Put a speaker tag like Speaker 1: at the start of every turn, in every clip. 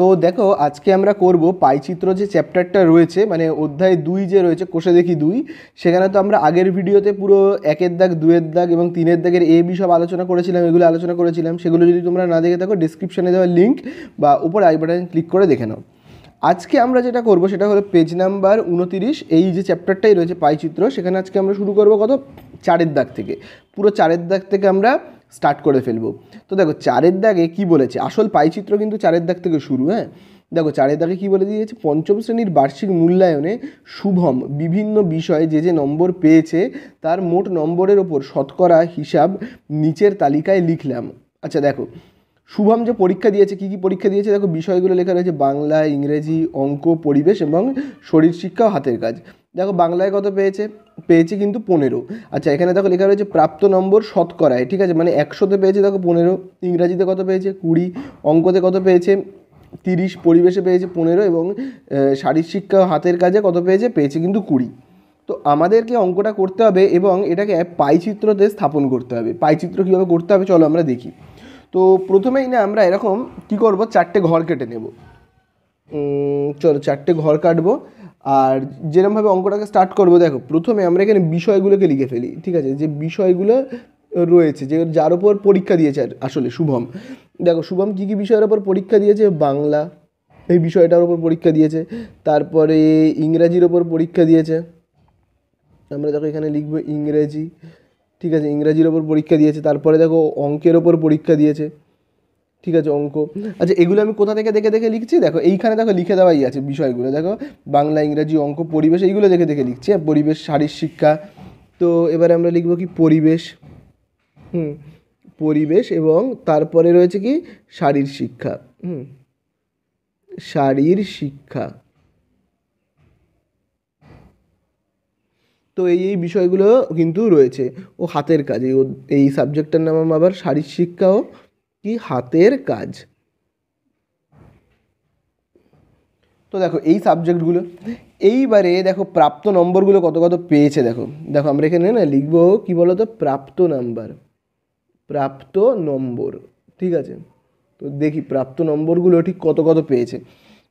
Speaker 1: তো দেখো আজকে আমরা করব পাইচিত্র যে চ্যাপ্টারটা রয়েছে মানে অধ্যায় দুই যে রয়েছে কোষে দেখি দুই সেখানে তো আমরা আগের ভিডিওতে পুরো একের দাগ দুয়ের দাগ এবং তিনের দাগের এ বি সব আলোচনা করেছিলাম এগুলো আলোচনা করেছিলাম সেগুলো যদি তোমরা না দেখে থাকো ডিসক্রিপশানে দেওয়া লিঙ্ক বা উপর আই বাটন ক্লিক করে দেখে নাও আজকে আমরা যেটা করব সেটা হলো পেজ নাম্বার উনতিরিশ এই যে চ্যাপ্টারটাই রয়েছে পাইচিত্র সেখানে আজকে আমরা শুরু করব কত চারের দাগ থেকে পুরো চারের দাগ থেকে আমরা স্টার্ট করে ফেলবো তো দেখো চারের দাগে কি বলেছে আসল পাইচিত্র কিন্তু চারের দাগ থেকে শুরু হ্যাঁ দেখো চারের দাগে কী বলে দিয়েছে পঞ্চম শ্রেণীর বার্ষিক মূল্যায়নে শুভম বিভিন্ন বিষয়ে যে যে নম্বর পেয়েছে তার মোট নম্বরের ওপর শতকরা হিসাব নিচের তালিকায় লিখলাম আচ্ছা দেখো শুভম যে পরীক্ষা দিয়েছে কী কী পরীক্ষা দিয়েছে দেখো বিষয়গুলো লেখা রয়েছে বাংলা ইংরেজি অঙ্ক পরিবেশ এবং শরীরশিক্ষা ও হাতের কাজ দেখো বাংলায় কত পেয়েছে পেয়েছে কিন্তু পনেরো আচ্ছা এখানে দেখো লেখা রয়েছে প্রাপ্ত নম্বর শতকরায় ঠিক আছে মানে একশোতে পেয়েছে দেখো পনেরো ইংরাজিতে কত পেয়েছে কুড়ি অঙ্কতে কত পেয়েছে তিরিশ পরিবেশে পেয়েছে পনেরো এবং শারীরশিক্ষা হাতের কাজে কত পেয়েছে পেয়েছে কিন্তু কুড়ি তো আমাদেরকে অঙ্কটা করতে হবে এবং এটাকে পাইচিত্রতে স্থাপন করতে হবে পাইচিত্র কীভাবে করতে হবে চলো আমরা দেখি তো প্রথমেই না আমরা এরকম কি করব চারটে ঘর কেটে নেব চলো চারটে ঘর কাটবো আর যেরমভাবে অঙ্কটাকে স্টার্ট করবো দেখো প্রথমে আমরা এখানে বিষয়গুলোকে লিখে ফেলি ঠিক আছে যে বিষয়গুলো রয়েছে যে যার ওপর পরীক্ষা দিয়েছে আসলে শুভম দেখো শুভম কী কী বিষয়ের ওপর পরীক্ষা দিয়েছে বাংলা এই বিষয়টার ওপর পরীক্ষা দিয়েছে তারপরে ইংরাজির ওপর পরীক্ষা দিয়েছে আমরা দেখো এখানে লিখবো ইংরেজি ঠিক আছে ইংরাজির ওপর পরীক্ষা দিয়েছে তারপরে দেখো অঙ্কের ওপর পরীক্ষা দিয়েছে ঠিক আছে অঙ্ক আচ্ছা এগুলো আমি কোথা থেকে দেখে দেখে লিখছি দেখো এইখানে দেখো লিখে দেওয়াই আছে বিষয়গুলো দেখো বাংলা ইংরাজি অঙ্ক পরিবেশ এইগুলো দেখে দেখে লিখছি হ্যাঁ পরিবেশ শারীর শিক্ষা তো এবারে আমরা লিখবো কি পরিবেশ হুম পরিবেশ এবং তারপরে রয়েছে কি শারীর শিক্ষা হুম শারীর শিক্ষা তো এই এই বিষয়গুলো কিন্তু রয়েছে ও হাতের কাজ এই সাবজেক্টটার নাম আবার শারীর শিক্ষা ও কি হাতের কাজ তো দেখো এই সাবজেক্টগুলো এইবারে দেখো প্রাপ্ত নম্বরগুলো কত কত পেয়েছে দেখো দেখো আমরা এখানে না লিখবো কী বলো তো প্রাপ্ত নাম্বার প্রাপ্ত নম্বর ঠিক আছে তো দেখি প্রাপ্ত নম্বরগুলো ঠিক কত কত পেয়েছে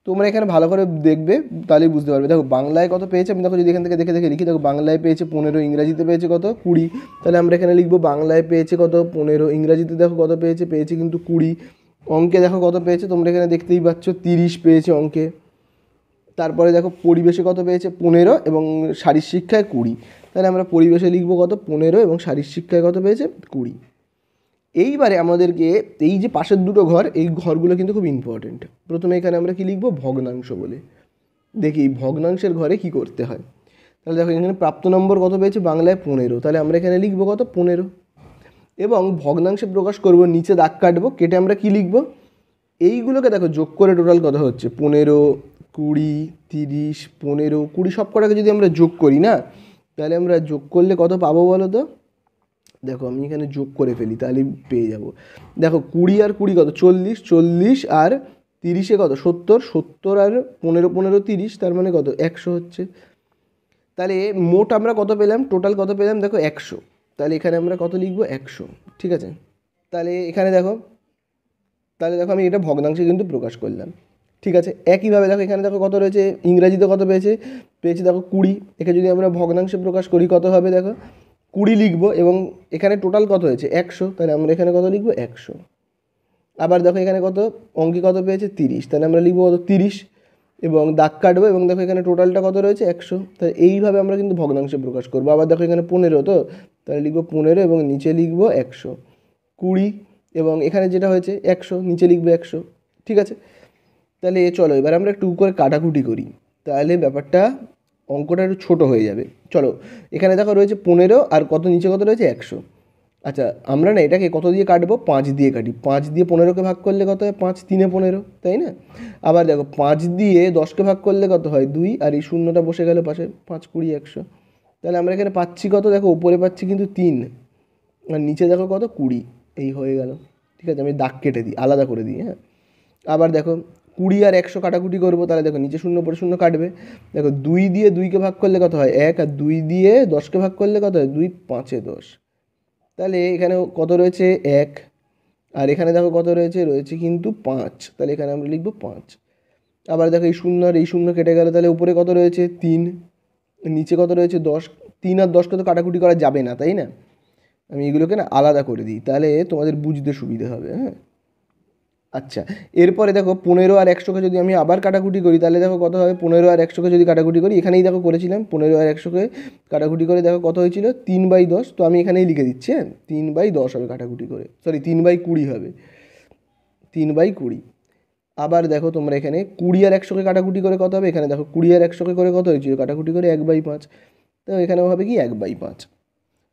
Speaker 1: তোমরা এখানে ভালো করে দেখবে তাহলে বুঝতে পারবে দেখো বাংলায় কত পেয়েছে আমি দেখো যদি এখান থেকে দেখে দেখে লিখি দেখো বাংলায় পেয়েছে পনেরো ইংরাজিতে পেয়েছে কত কুড়ি তাহলে আমরা এখানে লিখবো বাংলায় পেয়েছে কত পনেরো ইংরাজিতে দেখো কত পেয়েছে পেয়েছে কিন্তু কুড়ি অঙ্কে দেখো কত পেয়েছে তোমরা এখানে দেখতেই পাচ্ছ তিরিশ পেয়েছে অঙ্কে তারপরে দেখো পরিবেশে কত পেয়েছে পনেরো এবং শারীর শিক্ষায় কুড়ি তাহলে আমরা পরিবেশে লিখবো কত পনেরো এবং শারীর শিক্ষায় কত পেয়েছে কুড়ি এইবারে আমাদেরকে এই যে পাশের দুটো ঘর এই ঘরগুলো কিন্তু খুব ইম্পর্টেন্ট প্রথমে এখানে আমরা কি লিখব ভগ্নাংশ বলে দেখি ভগ্নাংশের ঘরে কি করতে হয় তাহলে দেখো এখানে প্রাপ্ত নম্বর কত পেয়েছে বাংলায় পনেরো তাহলে আমরা এখানে লিখবো কত পনেরো এবং ভগ্নাংশে প্রকাশ করব নিচে দাগ কাটবো কেটে আমরা কি লিখব এইগুলোকে দেখো যোগ করে টোটাল কথা হচ্ছে পনেরো কুড়ি তিরিশ পনেরো কুড়ি সব কটাকে যদি আমরা যোগ করি না তাহলে আমরা যোগ করলে কত পাবো বলো তো দেখো আমি এখানে যোগ করে ফেলি তাহলে পেয়ে যাব দেখো কুড়ি আর কুড়ি কত চল্লিশ চল্লিশ আর তিরিশে কত সত্তর সত্তর আর পনেরো পনেরো তিরিশ তার মানে কত একশো হচ্ছে তাহলে মোট আমরা কত পেলাম টোটাল কত পেলাম দেখো একশো তাহলে এখানে আমরা কত লিখবো একশো ঠিক আছে তাহলে এখানে দেখো তাহলে দেখো আমি এটা ভগ্নাংশে কিন্তু প্রকাশ করলাম ঠিক আছে একইভাবে দেখো এখানে দেখো কত রয়েছে ইংরাজিতে কত পেয়েছে পেয়েছে দেখো কুড়ি একে যদি আমরা ভগ্নাংশে প্রকাশ করি কত হবে দেখো কুড়ি লিখব এবং এখানে টোটাল কত হয়েছে একশো তাহলে আমরা এখানে কত লিখবো একশো আবার দেখো এখানে কত অঙ্কে কত পেয়েছে তিরিশ তাহলে আমরা লিখবো কত তিরিশ এবং দাগ কাটবো এবং দেখো এখানে টোটালটা কত রয়েছে একশো তাহলে এইভাবে আমরা কিন্তু ভগ্নাংশে প্রকাশ করবো আবার দেখো এখানে পনেরো তো তাহলে লিখবো পনেরো এবং নিচে লিখবো একশো কুড়ি এবং এখানে যেটা হয়েছে একশো নিচে লিখবো একশো ঠিক আছে তাহলে চলো এবার আমরা একটু করে কাটাকুটি করি তাহলে ব্যাপারটা অঙ্কটা একটু ছোটো হয়ে যাবে চলো এখানে দেখো রয়েছে পনেরো আর কত নিচে কত রয়েছে একশো আচ্ছা আমরা না এটাকে কত দিয়ে কাটবো পাঁচ দিয়ে কাটি পাঁচ দিয়ে পনেরোকে ভাগ করলে কত হয় পাঁচ তিনে পনেরো তাই না আবার দেখো পাঁচ দিয়ে দশকে ভাগ করলে কত হয় দুই আর এই শূন্যটা বসে গেলে পাশে পাঁচ কুড়ি একশো তাহলে আমরা এখানে পাচ্ছি কত দেখো ওপরে পাচ্ছি কিন্তু তিন আর নিচে দেখো কত কুড়ি এই হয়ে গেল ঠিক আছে আমি দাগ কেটে দিই আলাদা করে দিই হ্যাঁ আবার দেখো কুড়ি আর একশো কাটাকুটি করবো তাহলে দেখো নিচে শূন্য পরে শূন্য কাটবে দেখো দুই দিয়ে দুইকে ভাগ করলে কত হয় এক আর দুই দিয়ে দশকে ভাগ করলে কত হয় দুই পাঁচে দশ তাহলে এখানে কত রয়েছে এক আর এখানে দেখো কত রয়েছে রয়েছে কিন্তু পাঁচ তাহলে এখানে আমরা লিখবো পাঁচ আবার দেখো এই শূন্য আর এই শূন্য কেটে গেলে তাহলে উপরে কত রয়েছে তিন নিচে কত রয়েছে দশ তিন আর দশকে তো কাটাকুটি করা যাবে না তাই না আমি এগুলোকে না আলাদা করে দিই তাহলে তোমাদের বুঝতে সুবিধে হবে হ্যাঁ আচ্ছা এরপরে দেখো পনেরো আর একশোকে যদি আমি আবার কাটাকুটি করি তাহলে দেখো কত হবে পনেরো আর একশোকে যদি কাটাকুটি করি এখানেই দেখো করেছিলাম পনেরো আর একশোকে কাটাকুটি করে দেখো কত হয়েছিল তিন বাই দশ তো আমি এখানেই লিখে দিচ্ছি হ্যাঁ তিন বাই দশ হবে কাটাকুটি করে সরি তিন বাই কুড়ি হবে তিন বাই কুড়ি আবার দেখো তোমরা এখানে কুড়ি আর একশোকে কাটাকুটি করে কত হবে এখানে দেখো কুড়ি আর একশোকে করে কত হয়েছিল কাটাকুটি করে এক বাই পাঁচ তো এখানেও হবে কি এক বাই পাঁচ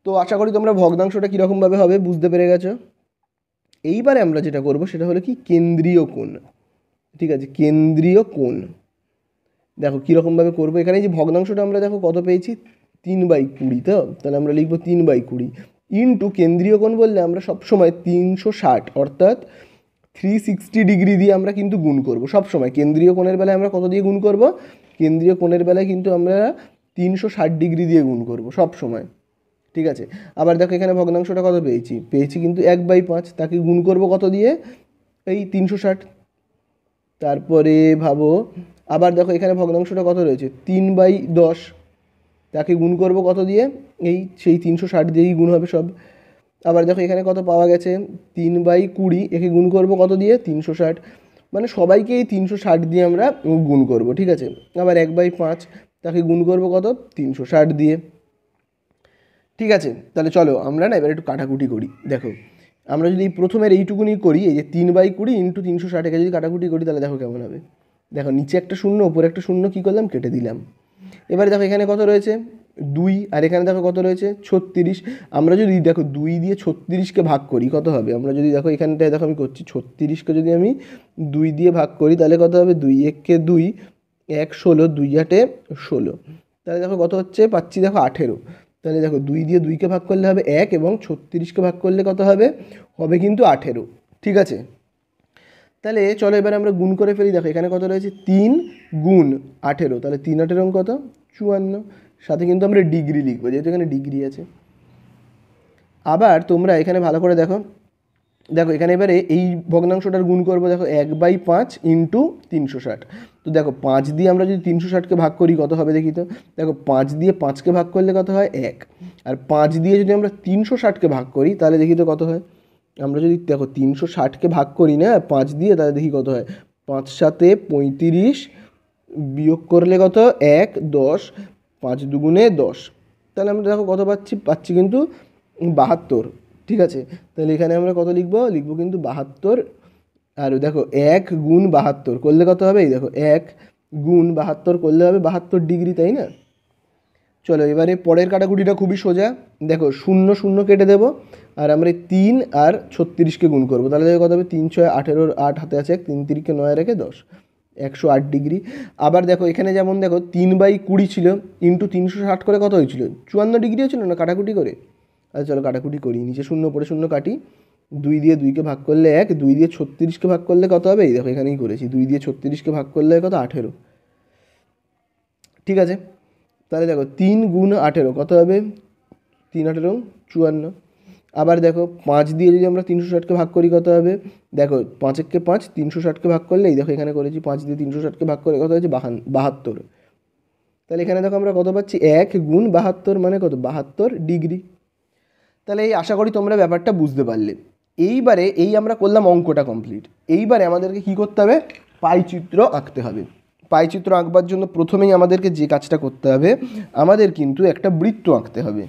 Speaker 1: তো আশা করি তোমরা ভগ্নাংশটা কীরকমভাবে হবে বুঝতে পেরে গেছো এইবারে আমরা যেটা করব সেটা হলো কি কেন্দ্রীয় কোণ ঠিক আছে কেন্দ্রীয় কোণ দেখো কীরকমভাবে করবো এখানে যে ভগ্নাংশটা আমরা দেখো কত পেয়েছি তিন বাই কুড়ি তো তাহলে আমরা লিখবো তিন বাই কুড়ি টু কেন্দ্রীয় কোণ বললে আমরা সবসময় তিনশো ষাট অর্থাৎ থ্রি সিক্সটি ডিগ্রি দিয়ে আমরা কিন্তু গুণ করব সবসময় কেন্দ্রীয় কোণের বেলায় আমরা কত দিয়ে গুণ করব কেন্দ্রীয় কোণের বেলায় কিন্তু আমরা তিনশো ষাট ডিগ্রি দিয়ে গুণ করব সবসময় ঠিক আছে আবার দেখো এখানে ভগ্নাংশটা কত পেয়েছি পেয়েছি কিন্তু এক বাই পাঁচ তাকে গুণ করব কত দিয়ে এই তিনশো ষাট তারপরে ভাবো আবার দেখো এখানে ভগ্নাংশটা কত রয়েছে তিন বাই দশ তাকে গুণ করব কত দিয়ে এই সেই তিনশো ষাট দিয়েই গুণ হবে সব আবার দেখো এখানে কত পাওয়া গেছে তিন বাই কুড়ি একে গুণ করব কত দিয়ে তিনশো ষাট মানে সবাইকে এই তিনশো ষাট দিয়ে আমরা গুণ করব ঠিক আছে আবার এক বাই পাঁচ তাকে গুণ করব কত তিনশো ষাট দিয়ে ঠিক আছে তাহলে চলো আমরা না এবার একটু কাটাকুটি করি দেখো আমরা যদি প্রথমের এইটুকুনি করি এই যে তিন বাই কুড়ি ইন্টু তিনশো একে যদি কাটাকুটি করি তাহলে দেখো কেমন হবে দেখো নিচে একটা শূন্য ওপরে একটা শূন্য কী করলাম কেটে দিলাম এবারে দেখো এখানে কত রয়েছে দুই আর এখানে দেখো কত রয়েছে ছত্রিশ আমরা যদি দেখো দুই দিয়ে ছত্রিশকে ভাগ করি কত হবে আমরা যদি দেখো এখানটায় দেখো আমি করছি ছত্রিশকে যদি আমি দুই দিয়ে ভাগ করি তাহলে কত হবে দুই এককে দুই এক ষোলো দুই আটে ষোলো তাহলে দেখো কত হচ্ছে পাচ্ছি দেখো আঠেরো তাহলে দেখো দুই দিয়ে দুইকে ভাগ করলে হবে এক এবং ছত্রিশকে ভাগ করলে কত হবে হবে কিন্তু আঠেরো ঠিক আছে তাহলে চলো এবার আমরা গুণ করে ফেলি দেখো এখানে কত রয়েছে তিন গুণ আঠেরো তাহলে তিন আঠেরো কত চুয়ান্ন সাথে কিন্তু আমরা ডিগ্রি লিখবো যেহেতু এখানে ডিগ্রি আছে আবার তোমরা এখানে ভালো করে দেখো দেখো এখানে এবারে এই ভগ্নাংশটার গুণ করবো দেখো এক বাই পাঁচ ইন্টু তিনশো ষাট তো দেখো পাঁচ দিয়ে আমরা যদি তিনশো ষাটকে ভাগ করি কত হবে দেখি তো দেখো পাঁচ দিয়ে পাঁচকে ভাগ করলে কত হয় এক আর পাঁচ দিয়ে যদি আমরা তিনশো ষাটকে ভাগ করি তাহলে দেখি তো কত হয় আমরা যদি দেখো তিনশো ষাটকে ভাগ করি না পাঁচ দিয়ে তাহলে দেখি কত হয় পাঁচ সাথে পঁয়ত্রিশ বিয়োগ করলে কত এক দশ পাঁচ দুগুণে দশ তাহলে আমরা দেখো কত পাচ্ছি পাচ্ছি কিন্তু বাহাত্তর ঠিক আছে তাহলে এখানে আমরা কত লিখব লিখব কিন্তু বাহাত্তর আর দেখো এক গুণ বাহাত্তর করলে কত হবে এই দেখো এক গুণ বাহাত্তর করলে হবে বাহাত্তর ডিগ্রি তাই না চলো এবারে পরের কাটাকুটিটা খুবই সোজা দেখো শূন্য শূন্য কেটে দেব আর আমরা তিন আর ছত্রিশকে গুণ করবো তাহলে দেখো কত হবে তিন ছয় আঠেরোর আট হাতে আছে এক তিন তিরিকে নয় রেখে দশ একশো আট ডিগ্রি আবার দেখো এখানে যেমন দেখো তিন বাই কুড়ি ছিল ইন্টু তিনশো ষাট করে কত হয়েছিল চুয়ান্ন ডিগ্রি হয়েছিল না কাটাকুটি করে চলো কাটাকুটি করি নিচে শূন্য পরে শূন্য কাটি দুই দিয়ে দুইকে ভাগ করলে এক দুই দিয়ে ছত্রিশকে ভাগ করলে কত হবে এই দেখো এখানেই করেছি দুই দিয়ে ছত্রিশকে ভাগ করলে কত আঠেরো ঠিক আছে তাহলে দেখো তিন গুণ আঠেরো কত হবে তিন আঠেরো চুয়ান্ন আবার দেখো পাঁচ দিয়ে যদি আমরা তিনশো ষাটকে ভাগ করি কত হবে দেখো পাঁচেককে পাঁচ তিনশো ষাটকে ভাগ করলে এই দেখো এখানে করেছি পাঁচ দিয়ে তিনশো ষাটকে ভাগ করে কত হয়েছে বাহান বাহাত্তর তাহলে এখানে দেখো আমরা কত পাচ্ছি এক গুণ বাহাত্তর মানে কত বাহাত্তর ডিগ্রি তাহলে এই আশা করি তোমরা ব্যাপারটা বুঝতে পারলে এইবারে এই আমরা করলাম অঙ্কটা কমপ্লিট এইবারে আমাদেরকে কি করতে হবে পাইচিত্র আঁকতে হবে পাইচিত্র আঁকবার জন্য প্রথমেই আমাদেরকে যে কাজটা করতে হবে আমাদের কিন্তু একটা বৃত্ত আঁকতে হবে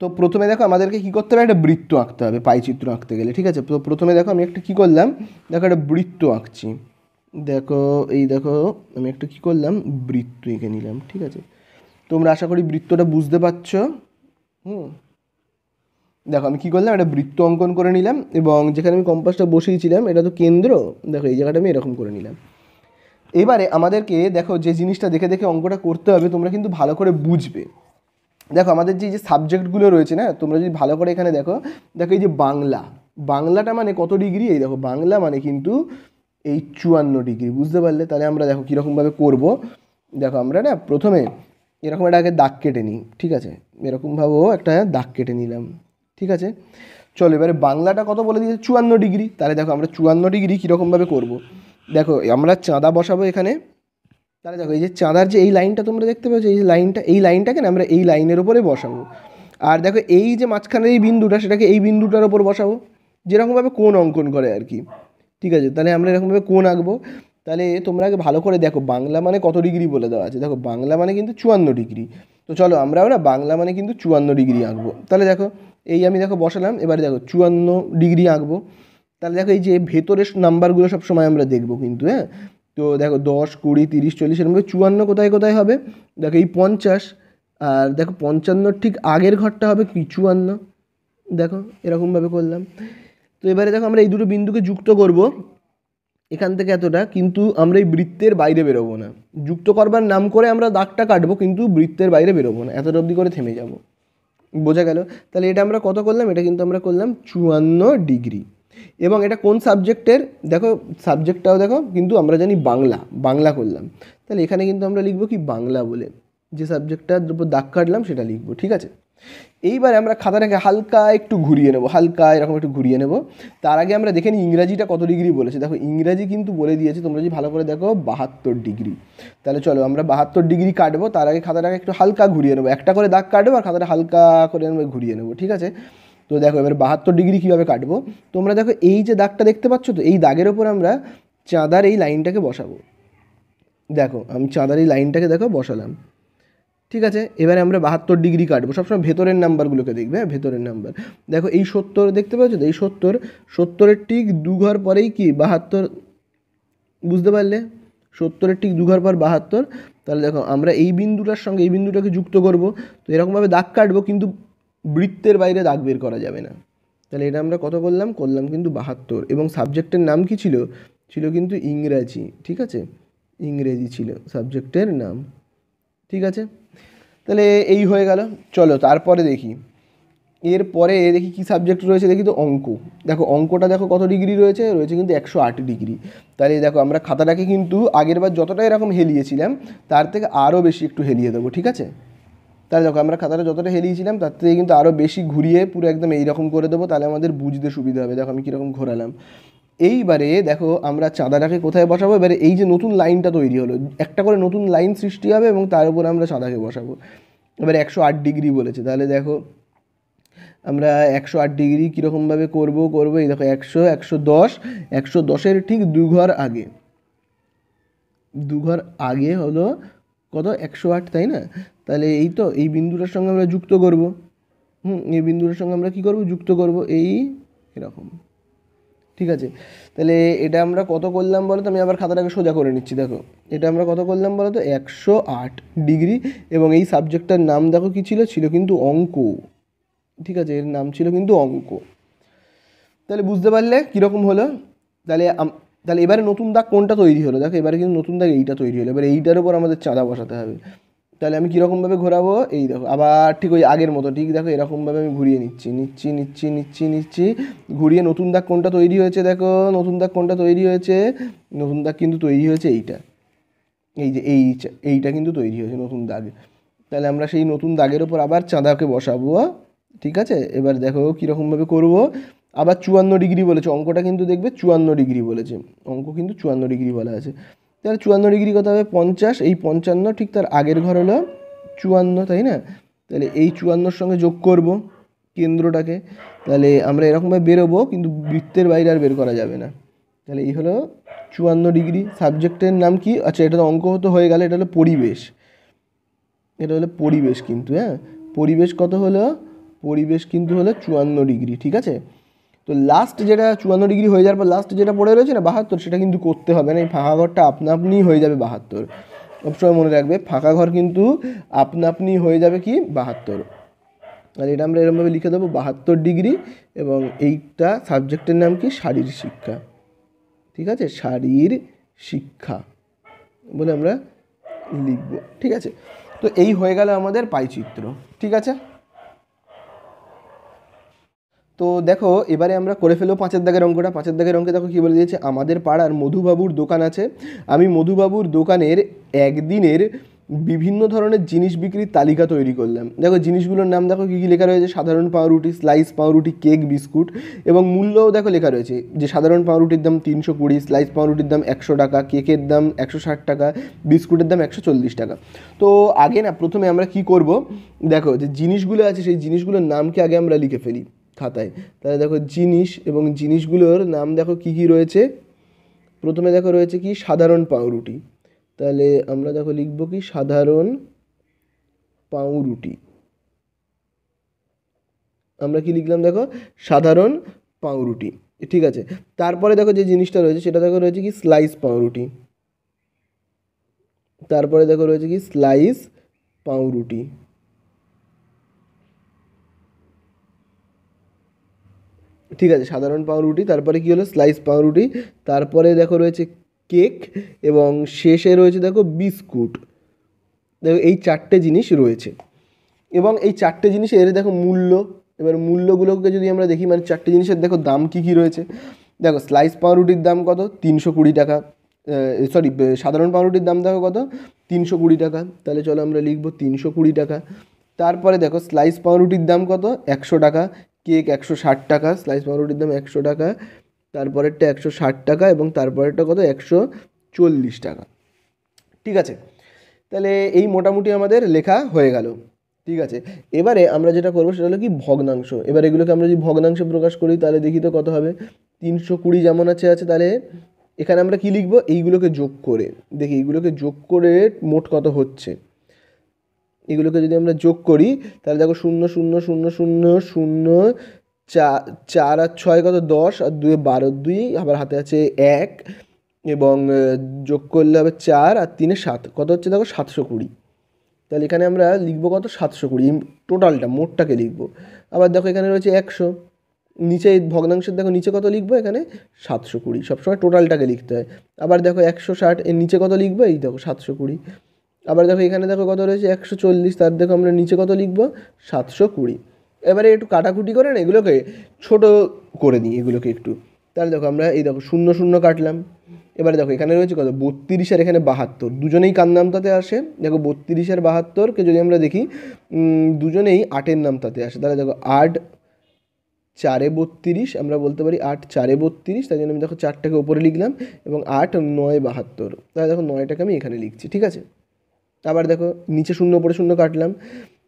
Speaker 1: তো প্রথমে দেখো আমাদেরকে কী করতে হবে একটা বৃত্ত আঁকতে হবে পাইচিত্র আঁকতে গেলে ঠিক আছে তো প্রথমে দেখো আমি একটা কী করলাম দেখো একটা বৃত্ত আঁকছি দেখো এই দেখো আমি একটা কী করলাম বৃত্ত এঁকে নিলাম ঠিক আছে তোমরা আশা করি বৃত্তটা বুঝতে পারছো হুম দেখো আমি কী করলাম একটা বৃত্ত অঙ্কন করে নিলাম এবং যেখানে আমি কম্পাসটা বসিয়েছিলাম এটা তো কেন্দ্র দেখো এই জায়গাটা আমি এরকম করে নিলাম এবারে আমাদেরকে দেখো যে জিনিসটা দেখে দেখে অঙ্কটা করতে হবে তোমরা কিন্তু ভালো করে বুঝবে দেখো আমাদের যে যে সাবজেক্টগুলো রয়েছে না তোমরা যদি ভালো করে এখানে দেখো দেখো এই যে বাংলা বাংলাটা মানে কত ডিগ্রি এই দেখো বাংলা মানে কিন্তু এই চুয়ান্ন ডিগ্রি বুঝতে পারলে তাহলে আমরা দেখো কীরকমভাবে করব দেখো আমরা না প্রথমে এরকম একটা আগে দাগ কেটে নিই ঠিক আছে এরকমভাবেও একটা দাগ কেটে নিলাম ঠিক আছে চলো এবারে বাংলাটা কত বলে দিয়েছে চুয়ান্ন ডিগ্রি তাহলে দেখো আমরা চুয়ান্ন ডিগ্রি কীরকমভাবে করব। দেখো আমরা চাঁদা বসাবো এখানে তাহলে দেখো এই যে চাঁদার যে এই লাইনটা তোমরা দেখতে পাচ্ছ এই যে লাইনটা এই লাইনটাকে না আমরা এই লাইনের ওপরে বসাবো আর দেখো এই যে মাঝখানের এই বিন্দুটা সেটাকে এই বিন্দুটার ওপর বসাবো যেরকমভাবে কোন অঙ্কন করে আর কি ঠিক আছে তাহলে আমরা এরকমভাবে কোন আঁকবো তাহলে তোমরা আগে ভালো করে দেখো বাংলা মানে কত ডিগ্রি বলে দেওয়া আছে দেখো বাংলা মানে কিন্তু চুয়ান্ন ডিগ্রি তো চলো আমরাও না বাংলা মানে কিন্তু চুয়ান্ন ডিগ্রি আঁকবো তাহলে দেখো এই আমি দেখো বসালাম এবারে দেখো চুয়ান্ন ডিগ্রি আঁকবো তাহলে দেখো এই যে ভেতরের নাম্বারগুলো সব সময় আমরা দেখবো কিন্তু হ্যাঁ তো দেখো দশ কুড়ি তিরিশ চল্লিশ এর মধ্যে চুয়ান্ন কোথায় কোথায় হবে দেখো এই পঞ্চাশ আর দেখো পঞ্চান্নর ঠিক আগের ঘরটা হবে কি চুয়ান্ন দেখো এরকমভাবে করলাম তো এবারে দেখো আমরা এই দুটো বিন্দুকে যুক্ত করব এখান থেকে এতটা কিন্তু আমরা এই বৃত্তের বাইরে বেরোবো না যুক্ত করবার নাম করে আমরা দাগটা কাটবো কিন্তু বৃত্তের বাইরে বেরোবো না এতটা অবধি করে থেমে যাব বোঝা গেল তাহলে এটা আমরা কত করলাম এটা কিন্তু আমরা করলাম চুয়ান্ন ডিগ্রি এবং এটা কোন সাবজেক্টের দেখো সাবজেক্টটাও দেখো কিন্তু আমরা জানি বাংলা বাংলা করলাম তাহলে এখানে কিন্তু আমরা লিখবো কি বাংলা বলে যে সাবজেক্টটার উপর দাগ কাটলাম সেটা লিখবো ঠিক আছে এইবার আমরা খাতাটাকে হালকা একটু ঘুরিয়ে নেব হালকা এরকম একটু ঘুরিয়ে নেব তার আগে আমরা দেখে ইংরাজিটা কত ডিগ্রি বলেছে দেখো ইংরাজি কিন্তু বলে দিয়েছে তোমরা যদি ভালো করে দেখো বাহাত্তর ডিগ্রি তাহলে চলো আমরা বাহাত্তর ডিগ্রি কাটবো তার আগে খাতাটাকে একটু হালকা ঘুরিয়ে নেবো একটা করে দাগ কাটবো আর খাতাটা হালকা করে আমরা ঘুরিয়ে নেবো ঠিক আছে তো দেখো এবার বাহাত্তর ডিগ্রি কীভাবে কাটবো তোমরা দেখো এই যে দাগটা দেখতে পাচ্ছ তো এই দাগের ওপর আমরা চাঁদার এই লাইনটাকে বসাবো দেখো আমি চাঁদার এই লাইনটাকে দেখো বসালাম ঠিক আছে এবারে আমরা বাহাত্তর ডিগ্রি কাটবো সবসময় ভেতরের নাম্বারগুলোকে দেখবে হ্যাঁ ভেতরের নাম্বার দেখো এই সত্তর দেখতে পাচ্ছ তো এই সত্তর সত্তরের ঠিক দু ঘর পরেই কি বাহাত্তর বুঝতে পারলে সত্তরের ঠিক দু ঘর পর বাহাত্তর তাহলে দেখো আমরা এই বিন্দুটার সঙ্গে এই বিন্দুটাকে যুক্ত করব তো এরকমভাবে দাগ কাটবো কিন্তু বৃত্তের বাইরে দাগ বের করা যাবে না তাহলে এটা আমরা কত করলাম করলাম কিন্তু বাহাত্তর এবং সাবজেক্টের নাম কি ছিল ছিল কিন্তু ইংরাজি ঠিক আছে ইংরেজি ছিল সাবজেক্টের নাম ঠিক আছে তাহলে এই হয়ে গেল চলো তারপরে দেখি এরপরে দেখি কি সাবজেক্ট রয়েছে দেখি তো অঙ্ক দেখো অঙ্কটা দেখো কত ডিগ্রি রয়েছে রয়েছে কিন্তু একশো আট ডিগ্রি তাহলে দেখো আমরা খাতাটাকে কিন্তু আগেরবার যতটা এরকম হেলিয়েছিলাম তার থেকে আরও বেশি একটু হেলিয়ে দেবো ঠিক আছে তাহলে দেখো আমরা খাতাটা যতটা হেলিয়েছিলাম তার থেকে কিন্তু আরও বেশি ঘুরিয়ে পুরো একদম এইরকম করে দেবো তাহলে আমাদের বুঝতে সুবিধা হবে দেখো আমি কীরকম ঘোরালাম এইবারে দেখো আমরা চাঁদাটাকে কোথায় বসাবো এবারে এই যে নতুন লাইনটা তৈরি হলো একটা করে নতুন লাইন সৃষ্টি হবে এবং তার উপরে আমরা চাঁদাকে বসাবো এবারে একশো আট ডিগ্রি বলেছে তাহলে দেখো আমরা একশো আট ডিগ্রি কীরকমভাবে করব করবো এই দেখো একশো একশো দশ একশো দশের ঠিক দুঘর আগে দুঘর আগে হলো কত একশো আট তাই না তাহলে এই তো এই বিন্দুটার সঙ্গে আমরা যুক্ত করব হুম এই বিন্দুটার সঙ্গে আমরা কি করব যুক্ত করব এই এরকম ঠিক আছে তাহলে এটা আমরা কত করলাম বলো তো আমি আবার খাতাটাকে সোজা করে নিচ্ছি দেখো এটা আমরা কত করলাম বলো তো একশো আট ডিগ্রি এবং এই সাবজেক্টটার নাম দেখো কী ছিল ছিল কিন্তু অঙ্ক ঠিক আছে এর নাম ছিল কিন্তু অঙ্ক তাহলে বুঝতে পারলে কীরকম হলো তাহলে তাহলে এবারে নতুন দাগ কোনটা তৈরি হলো দেখো এবারে কিন্তু নতুন দাগ এইটা তৈরি হলো এবার এইটার উপর আমাদের চাঁদা বসাতে হবে তাহলে আমি কীরকমভাবে ঘোরাবো এই দেখো আবার ঠিক ওই আগের মতো ঠিক দেখো এরকমভাবে আমি ঘুরিয়ে নিচ্ছি নিচ্ছি নিচ্ছি নিচ্ছি নিচ্ছি ঘুরিয়ে নতুন দাগ কোনটা তৈরি হয়েছে দেখো নতুন দাগ কোনটা তৈরি হয়েছে নতুন দাগ কিন্তু তৈরি হয়েছে এইটা এই যে এই এইটা কিন্তু তৈরি হয়েছে নতুন দাগ তাহলে আমরা সেই নতুন দাগের ওপর আবার চাঁদাকে বসাবো ঠিক আছে এবার দেখো কীরকমভাবে করব আবার চুয়ান্ন ডিগ্রি বলেছে অঙ্কটা কিন্তু দেখবে চুয়ান্ন ডিগ্রি বলেছে অঙ্ক কিন্তু চুয়ান্ন ডিগ্রি বলা আছে তাহলে চুয়ান্ন ডিগ্রি কত হবে পঞ্চাশ এই পঞ্চান্ন ঠিক তার আগের ঘর হলো চুয়ান্ন তাই না তাহলে এই চুয়ান্নর সঙ্গে যোগ করব কেন্দ্রটাকে তাহলে আমরা এরকমভাবে বেরোবো কিন্তু বৃত্তের বাইরে আর বের করা যাবে না তাহলে এই হলো চুয়ান্ন ডিগ্রি সাবজেক্টের নাম কি আচ্ছা এটা তো অঙ্ক হতো হয়ে গেলে এটা হলো পরিবেশ এটা হলো পরিবেশ কিন্তু হ্যাঁ পরিবেশ কত হলো পরিবেশ কিন্তু হলো চুয়ান্ন ডিগ্রি ঠিক আছে তো লাস্ট যেটা চুয়ান্ন ডিগ্রি হয়ে যাওয়ার পর লাস্ট যেটা পড়ে রয়েছে না বাহাত্তর সেটা কিন্তু করতে হবে না এই ফাঁকা ঘরটা আপনা হয়ে যাবে বাহাত্তর সবসময় মনে রাখবে ফাঁকা ঘর কিন্তু আপনা আপনি হয়ে যাবে কি বাহাত্তর আর এটা আমরা এরমভাবে লিখে দেবো বাহাত্তর ডিগ্রি এবং এইটা সাবজেক্টের নাম কি শারীর শিক্ষা ঠিক আছে শারীর শিক্ষা বলে আমরা লিখব ঠিক আছে তো এই হয়ে গেল আমাদের পাইচিত্র ঠিক আছে তো দেখো এবারে আমরা করে ফেলো পাঁচের দাগের অঙ্কটা পাঁচের দাগের অঙ্কে দেখো কী বলে দিয়েছে আমাদের পাড়ার মধুবাবুর দোকান আছে আমি মধুবাবুর দোকানের একদিনের বিভিন্ন ধরনের জিনিস বিক্রির তালিকা তৈরি করলাম দেখো জিনিসগুলোর নাম দেখো কী কী লেখা রয়েছে সাধারণ পাউরুটি স্লাইস পাউরুটি কেক বিস্কুট এবং মূল্যও দেখো লেখা রয়েছে যে সাধারণ পাউরুটির দাম তিনশো কুড়ি স্লাইস পাউরুটির দাম একশো টাকা কেকের দাম একশো ষাট টাকা বিস্কুটের দাম একশো চল্লিশ টাকা তো আগে না প্রথমে আমরা কি করব দেখো যে জিনিসগুলো আছে সেই জিনিসগুলোর নামকে আগে আমরা লিখে ফেলি খাতায় তাহলে দেখো জিনিস এবং জিনিসগুলোর নাম দেখো কি কি রয়েছে প্রথমে দেখো রয়েছে কি সাধারণ পাউরুটি তাহলে আমরা দেখো লিখব কি সাধারণ পাউরুটি আমরা কি লিখলাম দেখো সাধারণ পাউরুটি ঠিক আছে তারপরে দেখো যে জিনিসটা রয়েছে সেটা দেখো রয়েছে কি স্লাইস পাউরুটি তারপরে দেখো রয়েছে কি স্লাইস পাউরুটি ঠিক আছে সাধারণ পাউরুটি তারপরে কী হলো স্লাইস পাউরুটি তারপরে দেখো রয়েছে কেক এবং শেষে রয়েছে দেখো বিস্কুট দেখো এই চারটে জিনিস রয়েছে এবং এই চারটে জিনিস এর দেখো মূল্য এবার মূল্যগুলোকে যদি আমরা দেখি মানে চারটে জিনিসের দেখো দাম কী কী রয়েছে দেখো স্লাইস পাউরুটির দাম কত তিনশো কুড়ি টাকা সরি সাধারণ পাউরুটির দাম দেখো কত তিনশো কুড়ি টাকা তাহলে চলো আমরা লিখবো তিনশো কুড়ি টাকা তারপরে দেখো স্লাইস পাউরুটির দাম কত একশো টাকা কেক একশো ষাট টাকা স্লাইস পাউরুটির দাম একশো টাকা তারপরেরটা একশো ষাট টাকা এবং তারপরেরটা কত একশো চল্লিশ টাকা ঠিক আছে তাহলে এই মোটামুটি আমাদের লেখা হয়ে গেল ঠিক আছে এবারে আমরা যেটা করবো সেটা হলো কি ভগ্নাংশ এবার এগুলোকে আমরা যদি ভগ্নাংশে প্রকাশ করি তাহলে দেখি তো কত হবে তিনশো কুড়ি যেমন আছে আছে তাহলে এখানে আমরা কি লিখবো এইগুলোকে যোগ করে দেখি এইগুলোকে যোগ করে মোট কত হচ্ছে এগুলোকে যদি আমরা যোগ করি তাহলে দেখো শূন্য শূন্য শূন্য শূন্য শূন্য চার চার আর ছয় কত দশ আর দুয়ে বারো দুই আবার হাতে আছে এক এবং যোগ করলে হবে চার আর তিনে সাত কত হচ্ছে দেখো সাতশো কুড়ি তাহলে এখানে আমরা লিখবো কত সাতশো কুড়ি টোটালটা মোটটাকে লিখবো আবার দেখো এখানে রয়েছে একশো নিচে ভগ্নাংশের দেখো নিচে কত লিখবো এখানে সাতশো কুড়ি সবসময় টোটালটাকে লিখতে হয় আবার দেখো একশো ষাট এর নিচে কত লিখবো এই দেখো সাতশো কুড়ি আবার দেখো এখানে দেখো কত রয়েছে একশো চল্লিশ তার দেখো আমরা নিচে কত লিখবো সাতশো কুড়ি এবারে একটু কাটাকুটি করে না এগুলোকে ছোট করে দিই এগুলোকে একটু তাহলে দেখো আমরা এই দেখো শূন্য শূন্য কাটলাম এবারে দেখো এখানে রয়েছে কত বত্রিশ আর এখানে বাহাত্তর দুজনেই কার তাতে আসে দেখো বত্রিশ আর বাহাত্তরকে যদি আমরা দেখি দুজনেই আটের তাতে আসে তাহলে দেখো আট চারে বত্রিশ আমরা বলতে পারি আট চারে বত্রিশ তাই জন্য আমি দেখো চারটাকে ওপরে লিখলাম এবং আট নয় বাহাত্তর তাহলে দেখো নয়টাকে আমি এখানে লিখছি ঠিক আছে আবার দেখো নিচে শূন্য উপরে শূন্য কাটলাম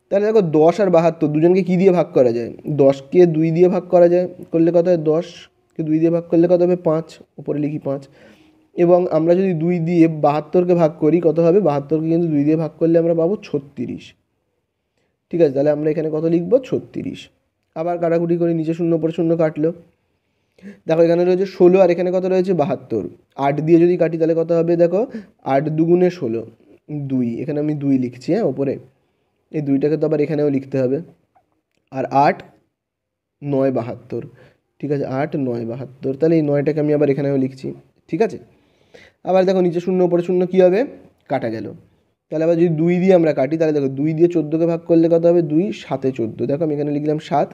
Speaker 1: তাহলে দেখো দশ আর বাহাত্তর দুজনকে কী দিয়ে ভাগ করা যায় দশকে দুই দিয়ে ভাগ করা যায় করলে কত হয় দশকে দুই দিয়ে ভাগ করলে কত হবে পাঁচ উপরে লিখি পাঁচ এবং আমরা যদি দুই দিয়ে বাহাত্তরকে ভাগ করি কত হবে বাহাত্তরকে কিন্তু দুই দিয়ে ভাগ করলে আমরা পাবো ছত্রিশ ঠিক আছে তাহলে আমরা এখানে কত লিখবো ছত্রিশ আবার কাটাকুটি করে নিচে শূন্য পরে শূন্য কাটলো দেখো এখানে রয়েছে ষোলো আর এখানে কত রয়েছে বাহাত্তর আট দিয়ে যদি কাটি তাহলে কত হবে দেখো আট দুগুণে ষোলো দুই এখানে আমি দুই লিখছি হ্যাঁ ওপরে এই দুইটাকে তো আবার এখানেও লিখতে হবে আর আট নয় বাহাত্তর ঠিক আছে আট নয় বাহাত্তর তাহলে এই নয়টাকে আমি আবার এখানেও লিখছি ঠিক আছে আবার দেখো নিচে শূন্য ওপরে শূন্য কী হবে কাটা গেল তাহলে আবার যদি দুই দিয়ে আমরা কাটি তাহলে দেখো দুই দিয়ে চোদ্দোকে ভাগ করলে কত হবে দুই সাতে চোদ্দো দেখো আমি এখানে লিখলাম সাত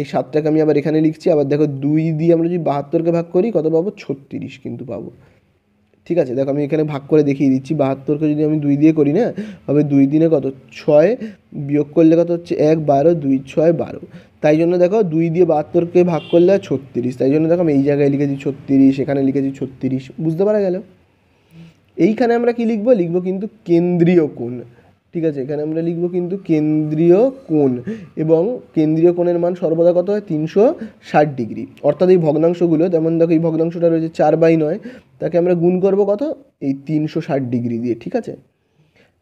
Speaker 1: এই সাতটাকে আমি আবার এখানে লিখছি আবার দেখো দুই দিয়ে আমরা যদি বাহাত্তরকে ভাগ করি কত পাবো ছত্রিশ কিন্তু পাবো ঠিক আছে দেখো আমি এখানে ভাগ করে দেখিয়ে দিচ্ছি বাহাত্তরকে যদি আমি দুই দিয়ে করি না হবে দুই দিনে কত ছয় বিয়োগ করলে কত হচ্ছে এক বারো দুই ছয় বারো তাই জন্য দেখো দুই দিয়ে বাহাত্তরকে ভাগ করলে ছত্রিশ তাই জন্য দেখো আমি এই জায়গায় লিখেছি ছত্রিশ এখানে লিখেছি ছত্রিশ বুঝতে পারা গেল এইখানে আমরা কি লিখবো লিখবো কিন্তু কেন্দ্রীয় কোণ ঠিক আছে এখানে আমরা লিখব কিন্তু কেন্দ্রীয় কোণ এবং কেন্দ্রীয় কোণের মান সর্বদা কত হয় তিনশো ষাট ডিগ্রি অর্থাৎ এই ভগ্নাংশগুলো যেমন দেখো এই ভগ্নাংশটা রয়েছে চার বাই নয় তাকে আমরা গুণ করব কত এই তিনশো ষাট ডিগ্রি দিয়ে ঠিক আছে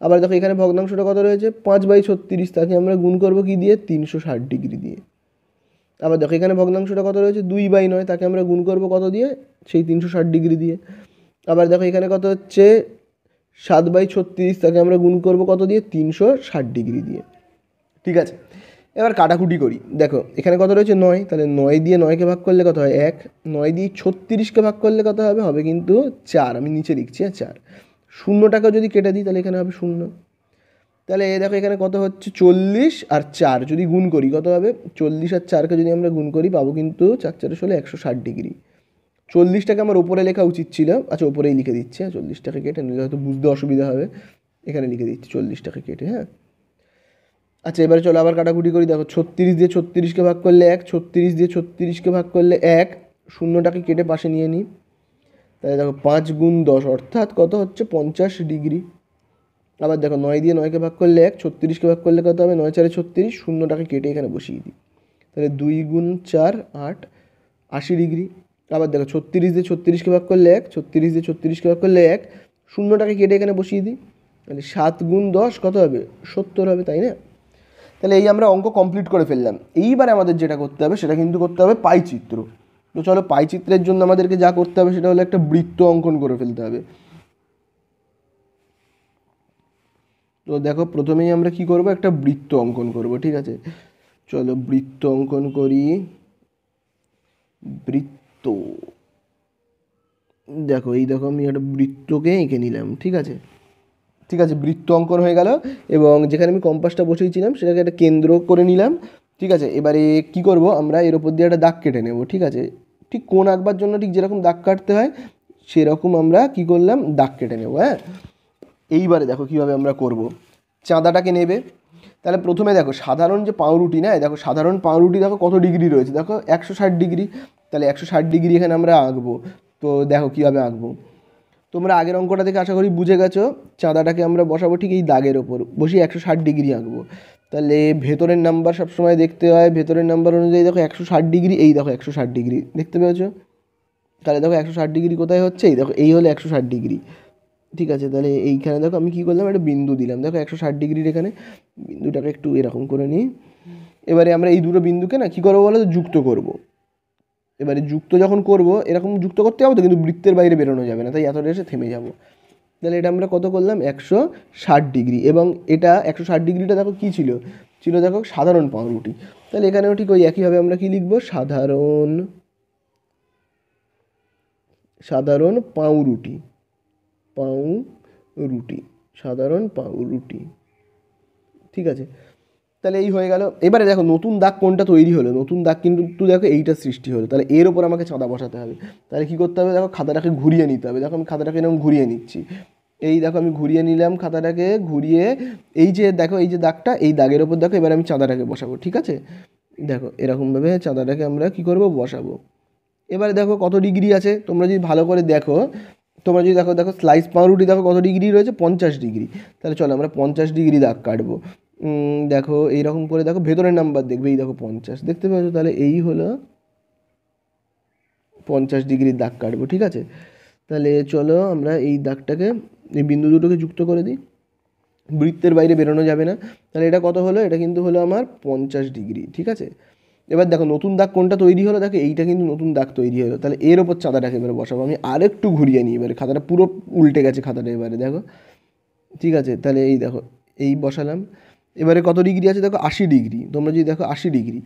Speaker 1: আবার দেখো এখানে ভগ্নাংশটা কত রয়েছে পাঁচ বাই ছত্রিশ তাকে আমরা গুণ করব কি দিয়ে তিনশো ষাট ডিগ্রি দিয়ে আবার দেখো এখানে ভগ্নাংশটা কত রয়েছে দুই বাই নয় তাকে আমরা গুণ করব কত দিয়ে সেই তিনশো ষাট ডিগ্রি দিয়ে আবার দেখো এখানে কত হচ্ছে সাত বাই ছত্রিশ তাকে আমরা গুণ করব কত দিয়ে তিনশো ষাট ডিগ্রি দিয়ে ঠিক আছে এবার কাটাকুটি করি দেখো এখানে কত রয়েছে নয় তাহলে নয় দিয়ে নয়কে ভাগ করলে কত হয় এক নয় দিয়ে ছত্রিশকে ভাগ করলে কত হবে হবে কিন্তু চার আমি নিচে লিখছি আর হ্যাঁ, চার শূন্যটাকে যদি কেটে দিই তাহলে এখানে হবে শূন্য তাহলে এ দেখো এখানে কত হচ্ছে চল্লিশ আর চার যদি গুণ করি কত হবে চল্লিশ আর চারকে যদি আমরা গুণ করি পাবো কিন্তু চার চার ষোলো একশো ষাট ডিগ্রি চল্লিশ টাকা আমার ওপরে লেখা উচিত ছিল আচ্ছা ওপরেই লিখে দিচ্ছে টাকা কেটে নিলে হয়তো বুঝতে অসুবিধা হবে এখানে লিখে দিচ্ছি চল্লিশ টাকা কেটে হ্যাঁ আচ্ছা এবারে চলো আবার কাটাকুটি করি দেখো ছত্রিশ দিয়ে ছত্রিশকে ভাগ করলে এক ছত্রিশ দিয়ে ছত্রিশকে ভাগ করলে এক শূন্যটাকে কেটে পাশে নিয়ে নিই তাহলে দেখো পাঁচ গুণ দশ অর্থাৎ কত হচ্ছে পঞ্চাশ ডিগ্রি আবার দেখো নয় দিয়ে নয়কে ভাগ করলে এক ছত্রিশকে ভাগ করলে কত হবে নয় চারে ছত্রিশ শূন্যটাকে কেটে এখানে বসিয়ে দিই তাহলে দুই গুণ চার আট আশি ডিগ্রি আবার দেখো ছত্রিশ দিয়ে ছত্রিশকে ভাগ করলে এক ছত্রিশ দিয়ে ছত্রিশকে ভাগ করলে এক শূন্যটাকে কেটে এখানে বসিয়ে দিই তাহলে সাত গুণ দশ কত হবে সত্তর হবে তাই না তাহলে এই আমরা অঙ্ক কমপ্লিট করে ফেললাম এইবার আমাদের যেটা করতে হবে সেটা কিন্তু করতে হবে পাইচিত্র তো চলো পাইচিত্রের জন্য আমাদেরকে যা করতে হবে সেটা হলো একটা বৃত্ত অঙ্কন করে ফেলতে হবে তো দেখো প্রথমেই আমরা কি করব একটা বৃত্ত অঙ্কন করব ঠিক আছে চলো বৃত্ত অঙ্কন করি বৃত্ত বৃত্ত দেখো এই দেখো আমি একটা বৃত্তকে এঁকে নিলাম ঠিক আছে ঠিক আছে বৃত্ত অঙ্কন হয়ে গেল এবং যেখানে আমি কম্পাসটা বসেছিলাম সেটাকে একটা কেন্দ্র করে নিলাম ঠিক আছে এবারে কি করব আমরা এর ওপর দিয়ে একটা দাগ কেটে নেব ঠিক আছে ঠিক কোন আঁকবার জন্য ঠিক যেরকম দাগ কাটতে হয় সেরকম আমরা কি করলাম দাগ কেটে নেব হ্যাঁ এইবারে দেখো কিভাবে আমরা করব চাঁদাটাকে নেবে তাহলে প্রথমে দেখো সাধারণ যে পাউরুটি না দেখো সাধারণ পাউরুটি দেখো কত ডিগ্রি রয়েছে দেখো একশো ষাট ডিগ্রি তাহলে একশো ষাট ডিগ্রি এখানে আমরা আঁকবো তো দেখো কীভাবে আঁকবো তোমরা আগের অঙ্কটা থেকে আশা করি বুঝে গেছো চাঁদাটাকে আমরা বসাবো ঠিক এই দাগের ওপর বসিয়ে একশো ষাট ডিগ্রি আঁকবো তাহলে ভেতরের নাম্বার সবসময় দেখতে হয় ভেতরের নাম্বার অনুযায়ী দেখো একশো ষাট ডিগ্রি এই দেখো একশো ষাট ডিগ্রি দেখতে পেয়েছো তাহলে দেখো একশো ষাট ডিগ্রি কোথায় হচ্ছে এই দেখো এই হলো একশো ষাট ডিগ্রি ঠিক আছে তাহলে এইখানে দেখো আমি কী করলাম একটা বিন্দু দিলাম দেখো একশো ষাট ডিগ্রির এখানে বিন্দুটাকে একটু এরকম করে নিই এবারে আমরা এই দুটো বিন্দুকে না কী করবো বলো যুক্ত করবো এবারে যুক্ত যখন করব এরকম যুক্ত করতে যাবো তো কিন্তু বৃত্তের বাইরে বেরোনো যাবে না তাই এতটা এসে থেমে যাব তাহলে এটা আমরা কত করলাম একশো ষাট ডিগ্রি এবং এটা একশো ষাট ডিগ্রিটা দেখো কী ছিল ছিল দেখো সাধারণ পাউরুটি তাহলে এখানেও ঠিক ওই একইভাবে আমরা কি লিখব সাধারণ সাধারণ পাউরুটি পাউরুটি সাধারণ পাউরুটি ঠিক আছে তাহলে এই হয়ে গেল এবারে দেখো নতুন দাগ কোনটা তৈরি হলো নতুন দাগ কিন্তু দেখো এইটা সৃষ্টি হলো তাহলে এর ওপর আমাকে চাঁদা বসাতে হবে তাহলে কী করতে হবে দেখো খাতাটাকে ঘুরিয়ে নিতে হবে দেখো আমি খাতাটাকে এরকম ঘুরিয়ে নিচ্ছি এই দেখো আমি ঘুরিয়ে নিলাম খাতাটাকে ঘুরিয়ে এই যে দেখো এই যে দাগটা এই দাগের ওপর দেখো এবার আমি চাঁদাটাকে বসাবো ঠিক আছে দেখো এরকমভাবে চাঁদাটাকে আমরা কি করব বসাবো এবারে দেখো কত ডিগ্রি আছে তোমরা যদি ভালো করে দেখো তোমরা যদি দেখো দেখো স্লাইস পাউরুটি দেখো কত ডিগ্রি রয়েছে পঞ্চাশ ডিগ্রি তাহলে চলো আমরা পঞ্চাশ ডিগ্রি দাগ কাটবো দেখো এইরকম করে দেখো ভেতরের নাম্বার দেখবে এই দেখো পঞ্চাশ দেখতে পাচ্ছ তাহলে এই হলো পঞ্চাশ ডিগ্রির দাগ কাটবো ঠিক আছে তাহলে চলো আমরা এই দাগটাকে এই বিন্দু দুটোকে যুক্ত করে দিই বৃত্তের বাইরে বেরোনো যাবে না তাহলে এটা কত হলো এটা কিন্তু হলো আমার পঞ্চাশ ডিগ্রি ঠিক আছে এবার দেখো নতুন দাগ কোনটা তৈরি হলো দেখো এইটা কিন্তু নতুন দাগ তৈরি হলো তাহলে এর ওপর চাঁদাটাকে এবারে বসাবো আমি আরেকটু ঘুরিয়ে নিই এবারে খাতাটা পুরো উল্টে গেছে খাতাটা এবারে দেখো ঠিক আছে তাহলে এই দেখো এই বসালাম এবারে কত ডিগ্রি আছে দেখো আশি ডিগ্রি তোমরা যদি দেখো আশি ডিগ্রি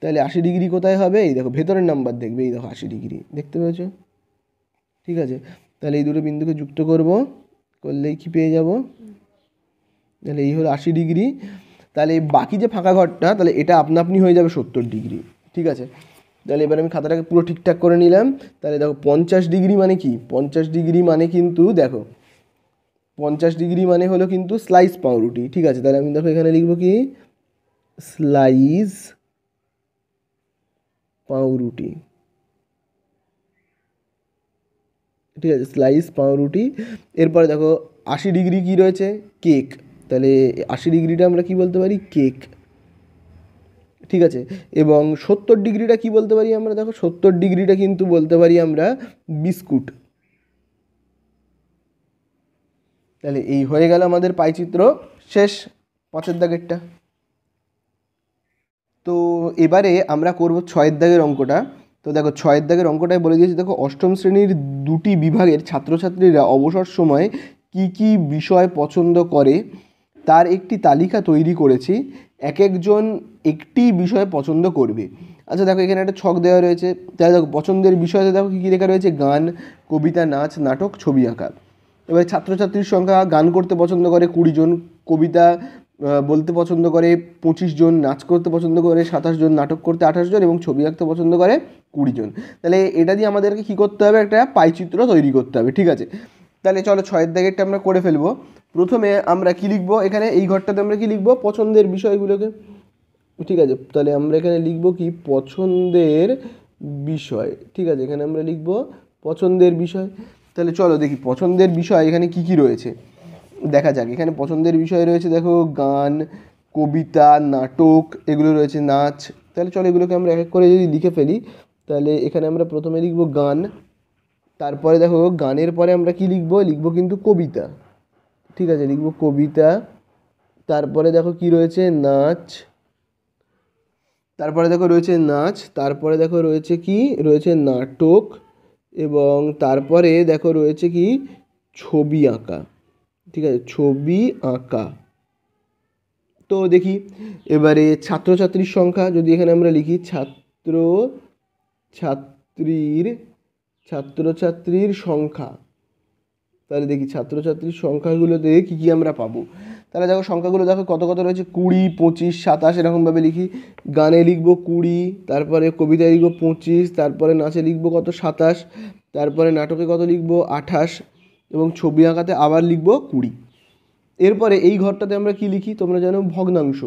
Speaker 1: তাহলে আশি ডিগ্রি কোথায় হবে এই দেখো ভেতরের নাম্বার দেখবে এই দেখো আশি ডিগ্রি দেখতে পেয়েছ ঠিক আছে তাহলে এই দুটো বিন্দুকে যুক্ত করব করলেই কি পেয়ে যাব তাহলে এই হলো আশি ডিগ্রি তাহলে বাকি যে ফাঁকা ঘরটা তাহলে এটা আপনা আপনি হয়ে যাবে সত্তর ডিগ্রি ঠিক আছে তাহলে এবার আমি খাতাটাকে পুরো ঠিকঠাক করে নিলাম তাহলে দেখো পঞ্চাশ ডিগ্রি মানে কি পঞ্চাশ ডিগ্রি মানে কিন্তু দেখো পঞ্চাশ ডিগ্রি মানে হলো কিন্তু স্লাইস পাউরুটি ঠিক আছে তাহলে আমি দেখো এখানে লিখব কি স্লাইস পাউরুটি ঠিক আছে স্লাইস পাউরুটি এরপরে দেখো আশি ডিগ্রি কি রয়েছে কেক তাহলে আশি ডিগ্রিটা আমরা কি বলতে পারি কেক ঠিক আছে এবং সত্তর ডিগ্রিটা কি বলতে পারি আমরা দেখো সত্তর ডিগ্রিটা কিন্তু বলতে পারি আমরা বিস্কুট তাহলে এই হয়ে গেল আমাদের পাইচিত্র শেষ পাঁচের দাগেরটা তো এবারে আমরা করব ছয়ের দাগের অঙ্কটা তো দেখো ছয়ের দাগের অঙ্কটায় বলে দিয়েছি দেখো অষ্টম শ্রেণীর দুটি বিভাগের ছাত্রছাত্রীরা অবসর সময়ে কি কি বিষয় পছন্দ করে তার একটি তালিকা তৈরি করেছি এক একজন একটি বিষয় পছন্দ করবে আচ্ছা দেখো এখানে একটা ছক দেওয়া রয়েছে তাহলে দেখো পছন্দের বিষয়তে দেখো কী কী লেখা রয়েছে গান কবিতা নাচ নাটক ছবি আঁকা এবার ছাত্রছাত্রীর সংখ্যা গান করতে পছন্দ করে কুড়ি জন কবিতা বলতে পছন্দ করে পঁচিশ জন নাচ করতে পছন্দ করে সাতাশ জন নাটক করতে আঠাশ জন এবং ছবি আঁকতে পছন্দ করে কুড়ি জন তাহলে এটা দিয়ে আমাদেরকে কী করতে হবে একটা পাইচিত্র তৈরি করতে হবে ঠিক আছে তাহলে চলো ছয়ের দাগেরটা আমরা করে ফেলবো প্রথমে আমরা কী লিখবো এখানে এই ঘরটাতে আমরা কী লিখবো পছন্দের বিষয়গুলোকে ঠিক আছে তাহলে আমরা এখানে লিখবো কি পছন্দের বিষয় ঠিক আছে এখানে আমরা লিখবো পছন্দের বিষয় তাহলে চলো দেখি পছন্দের বিষয় এখানে কি কি রয়েছে দেখা যাক এখানে পছন্দের বিষয় রয়েছে দেখো গান কবিতা নাটক এগুলো রয়েছে নাচ তাহলে চলো এগুলোকে আমরা এক এক করে যদি লিখে ফেলি তাহলে এখানে আমরা প্রথমে লিখব গান তারপরে দেখো গানের পরে আমরা কি লিখব লিখব কিন্তু কবিতা ঠিক আছে লিখব কবিতা তারপরে দেখো কি রয়েছে নাচ তারপরে দেখো রয়েছে নাচ তারপরে দেখো রয়েছে কি রয়েছে নাটক এবং তারপরে দেখো রয়েছে কি ছবি আঁকা ঠিক আছে ছবি আঁকা তো দেখি এবারে ছাত্রছাত্রীর সংখ্যা যদি এখানে আমরা লিখি ছাত্র ছাত্রীর ছাত্রছাত্রীর সংখ্যা তাহলে দেখি ছাত্রছাত্রীর সংখ্যাগুলোতে কী কী আমরা পাবো তাহলে দেখো সংখ্যাগুলো দেখো কত কত রয়েছে কুড়ি পঁচিশ সাতাশ এরকমভাবে লিখি গানে লিখবো কুড়ি তারপরে কবিতায় লিখবো পঁচিশ তারপরে নাচে লিখবো কত সাতাশ তারপরে নাটকে কত লিখবো আঠাশ এবং ছবি আঁকাতে আবার লিখবো কুড়ি এরপরে এই ঘরটাতে আমরা কি লিখি তোমরা জানো ভগ্নাংশ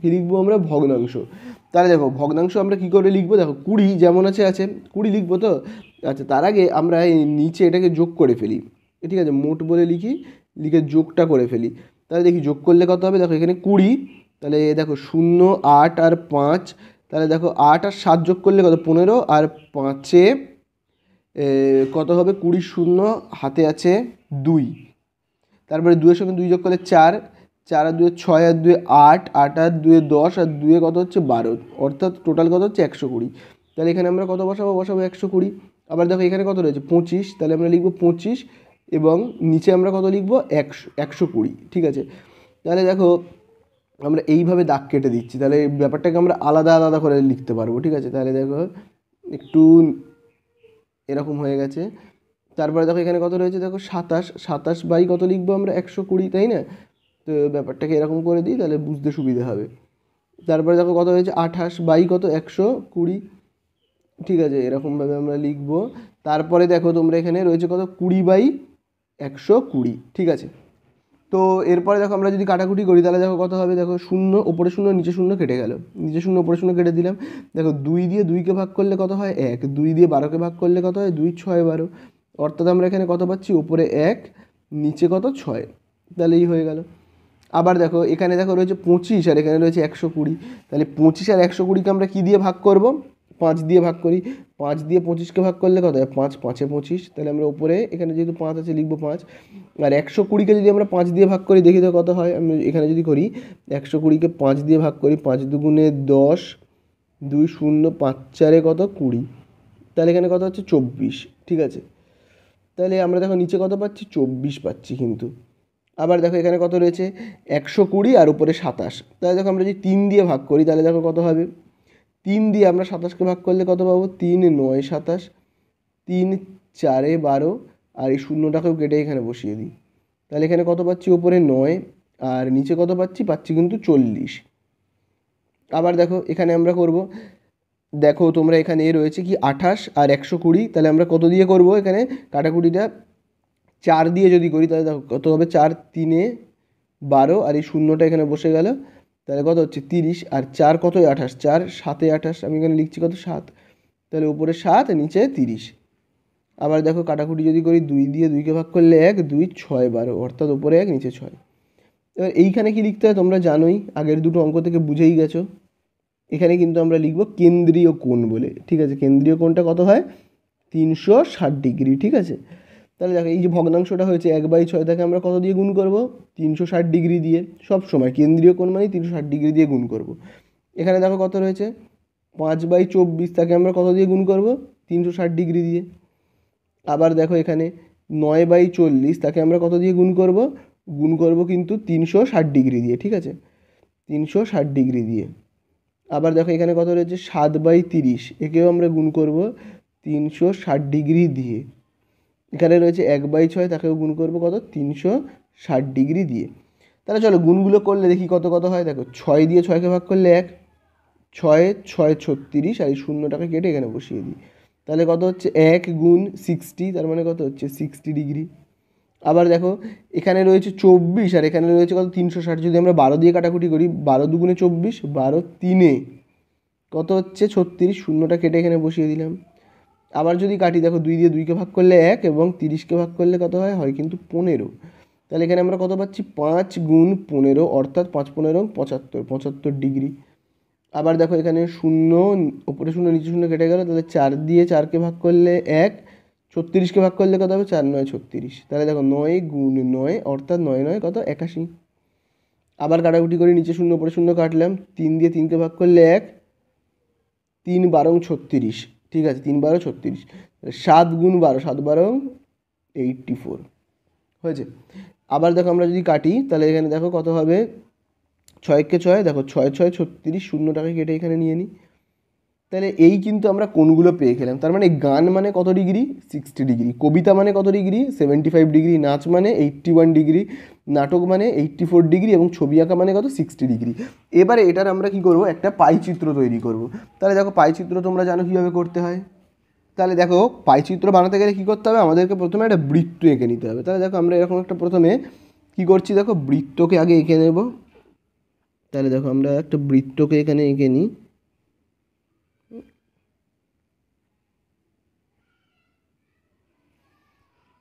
Speaker 1: কী লিখবো আমরা ভগ্নাংশ তাহলে দেখো ভগ্নাংশ আমরা কি করে লিখবো দেখো কুড়ি যেমন আছে আছে কুড়ি লিখবো তো আচ্ছা তার আগে আমরা এই নিচে এটাকে যোগ করে ফেলি ঠিক আছে মোট বলে লিখি লিখে যোগটা করে ফেলি তাহলে দেখি যোগ করলে কত হবে দেখো এখানে কুড়ি তাহলে দেখো শূন্য আট আর পাঁচ তাহলে দেখো আট আর সাত যোগ করলে কত পনেরো আর পাঁচে কত হবে কুড়ি শূন্য হাতে আছে দুই তারপরে দুয়ের সঙ্গে দুই যোগ করলে চার চার আর দুয়ে ছয় আর দুয়ে আট আট আর দুয়ে দশ আর দুয়ে কত হচ্ছে বারো অর্থাৎ টোটাল কত হচ্ছে একশো কুড়ি তাহলে এখানে আমরা কত বসাবো বসাবো একশো কুড়ি আবার দেখো এখানে কত রয়েছে পঁচিশ তাহলে আমরা লিখবো পঁচিশ এবং নিচে আমরা কত লিখবো একশো একশো কুড়ি ঠিক আছে তাহলে দেখো আমরা এইভাবে দাগ কেটে দিচ্ছি তাহলে ব্যাপারটাকে আমরা আলাদা আলাদা করে লিখতে পারবো ঠিক আছে তাহলে দেখো একটু এরকম হয়ে গেছে তারপরে দেখো এখানে কত রয়েছে দেখো সাতাশ সাতাশ বাই কত লিখবো আমরা একশো কুড়ি তাই না তো ব্যাপারটাকে এরকম করে দিই তাহলে বুঝতে সুবিধা হবে তারপরে দেখো কত হয়েছে আঠাশ বাই কত একশো কুড়ি ঠিক আছে এরকমভাবে আমরা লিখবো তারপরে দেখো তোমরা এখানে রয়েছে কত কুড়ি বাই একশো কুড়ি ঠিক আছে তো এরপরে দেখো আমরা যদি কাটাকুটি করি তাহলে দেখো কত হবে দেখো শূন্য ওপরে শূন্য নিচে শূন্য কেটে গেল নিচে শূন্য ওপরে শূন্য কেটে দিলাম দেখো দুই দিয়ে দুইকে ভাগ করলে কত হয় এক দুই দিয়ে বারোকে ভাগ করলে কত হয় দুই ছয় বারো অর্থাৎ আমরা এখানে কত পাচ্ছি ওপরে এক নিচে কত ছয় তাহলে এই হয়ে গেল আবার দেখো এখানে দেখো রয়েছে পঁচিশ আর এখানে রয়েছে একশো কুড়ি তাহলে পঁচিশ আর একশো কুড়িকে আমরা কী দিয়ে ভাগ করব পাঁচ দিয়ে ভাগ করি পাঁচ দিয়ে পঁচিশকে ভাগ করলে কত হয় পাঁচ পাঁচে পঁচিশ তাহলে আমরা উপরে এখানে যেহেতু পাঁচ আছে লিখবো পাঁচ আর একশো কুড়িকে যদি আমরা পাঁচ দিয়ে ভাগ করি দেখি তো কত হয় আমি এখানে যদি করি একশো কুড়িকে পাঁচ দিয়ে ভাগ করি পাঁচ দুগুণে দশ দুই শূন্য পাঁচ চারে কত কুড়ি তাহলে এখানে কত হচ্ছে চব্বিশ ঠিক আছে তাহলে আমরা দেখো নিচে কত পাচ্ছি চব্বিশ পাচ্ছি কিন্তু আবার দেখো এখানে কত রয়েছে একশো কুড়ি আর উপরে সাতাশ তাহলে দেখো আমরা যদি তিন দিয়ে ভাগ করি তাহলে দেখো কত হবে তিন দিয়ে আমরা সাতাশকে ভাগ করলে কত পাবো তিন নয় সাতাশ তিন চারে বারো আর এই শূন্যটাকেও কেটে এখানে বসিয়ে দিই তাহলে এখানে কত পাচ্ছি ওপরে নয় আর নিচে কত পাচ্ছি পাচ্ছি কিন্তু চল্লিশ আবার দেখো এখানে আমরা করব দেখো তোমরা এখানে এ রয়েছে কি আঠাশ আর একশো কুড়ি তাহলে আমরা কত দিয়ে করব এখানে কাটাকুটিটা চার দিয়ে যদি করি তাহলে দেখো কত হবে চার তিনে বারো আর এই শূন্যটা এখানে বসে গেল তাহলে কত হচ্ছে তিরিশ আর চার কতই আঠাশ চার সাতে আঠাশ আমি এখানে লিখছি কত সাত তাহলে উপরে সাত নিচে তিরিশ আবার দেখো কাটাকুটি যদি করি দুই দিয়ে দুইকে ভাগ করলে এক দুই ছয় বারো অর্থাৎ উপরে এক নিচে ছয় এবার এইখানে কি লিখতে হয় তোমরা জানোই আগের দুটো অঙ্ক থেকে বুঝেই গেছো এখানে কিন্তু আমরা লিখবো কেন্দ্রীয় কোণ বলে ঠিক আছে কেন্দ্রীয় কোণটা কত হয় তিনশো ষাট ডিগ্রি ঠিক আছে তাহলে দেখো এই যে ভগ্নাংশটা হয়েছে এক বাই ছয় তাকে আমরা কত দিয়ে গুণ করব তিনশো ষাট ডিগ্রি দিয়ে সব সময় কেন্দ্রীয় কোণ মানে তিনশো ষাট ডিগ্রি দিয়ে গুণ করব এখানে দেখো কত রয়েছে পাঁচ বাই চব্বিশ তাকে আমরা কত দিয়ে গুণ করব তিনশো ষাট ডিগ্রি দিয়ে আবার দেখো এখানে নয় বাই চল্লিশ তাকে আমরা কত দিয়ে গুণ করব গুণ করব কিন্তু তিনশো ষাট ডিগ্রি দিয়ে ঠিক আছে তিনশো ষাট ডিগ্রি দিয়ে আবার দেখো এখানে কত রয়েছে সাত বাই তিরিশ একেও আমরা গুণ করব তিনশো ষাট ডিগ্রি দিয়ে এখানে রয়েছে এক বাই ছয় তাকেও গুণ করবো কত তিনশো ষাট ডিগ্রি দিয়ে তাহলে চলো গুণগুলো করলে দেখি কত কত হয় দেখো ছয় দিয়ে ছয়কে ভাগ করলে এক ছয় ছয় ছত্রিশ আর এই শূন্যটাকে কেটে এখানে বসিয়ে দিই তাহলে কত হচ্ছে এক গুণ সিক্সটি তার মানে কত হচ্ছে সিক্সটি ডিগ্রি আবার দেখো এখানে রয়েছে চব্বিশ আর এখানে রয়েছে কত তিনশো ষাট যদি আমরা বারো দিয়ে কাটাকুটি করি বারো দুগুণে চব্বিশ বারো তিনে কত হচ্ছে ছত্রিশ শূন্যটা কেটে এখানে বসিয়ে দিলাম আবার যদি কাটি দেখো দুই দিয়ে দুইকে ভাগ করলে এক এবং তিরিশকে ভাগ করলে কত হয় হয় কিন্তু পনেরো তাহলে এখানে আমরা কত পাচ্ছি পাঁচ গুণ পনেরো অর্থাৎ পাঁচ পনেরো পঁচাত্তর পঁচাত্তর ডিগ্রি আবার দেখো এখানে শূন্য ওপরে শূন্য নিচে শূন্য কেটে গেল তাহলে চার দিয়ে চারকে ভাগ করলে এক ছত্রিশকে ভাগ করলে কত হবে চার নয় ছত্রিশ তাহলে দেখো নয় গুণ নয় অর্থাৎ নয় নয় কত একাশি আবার কাটাকুটি করে নিচে শূন্য ওপরে শূন্য কাটলাম তিন দিয়ে তিনকে ভাগ করলে এক তিন বারং ছত্রিশ ঠিক আছে তিন বারো ছত্রিশ সাত গুণ বারো সাত বারো এইটটি ফোর হয়েছে আবার দেখো আমরা যদি কাটি তাহলে এখানে দেখো কত হবে ছয়কে ছয় দেখো ছয় ছয় ছত্রিশ শূন্য টাকা কেটে এখানে নিয়ে নিই তাহলে এই কিন্তু আমরা কোনগুলো পেয়ে খেলাম তার মানে গান মানে কত ডিগ্রি সিক্সটি ডিগ্রি কবিতা মানে কত ডিগ্রি সেভেন্টি ফাইভ ডিগ্রি নাচ মানে এইট্টি ওয়ান ডিগ্রি নাটক মানে এইট্টি ফোর ডিগ্রি এবং ছবি আঁকা মানে কত সিক্সটি ডিগ্রি এবারে এটার আমরা কি করব একটা পাইচিত্র তৈরি করব তাহলে দেখো পাইচিত্র তোমরা জানো কীভাবে করতে হয় তাহলে দেখো পাইচিত্র বানাতে গেলে কী করতে হবে আমাদেরকে প্রথমে একটা বৃত্ত এঁকে নিতে হবে তাহলে দেখো আমরা এরকম একটা প্রথমে কি করছি দেখো বৃত্তকে আগে এঁকে নেব তাহলে দেখো আমরা একটা বৃত্তকে এখানে এঁকে নিই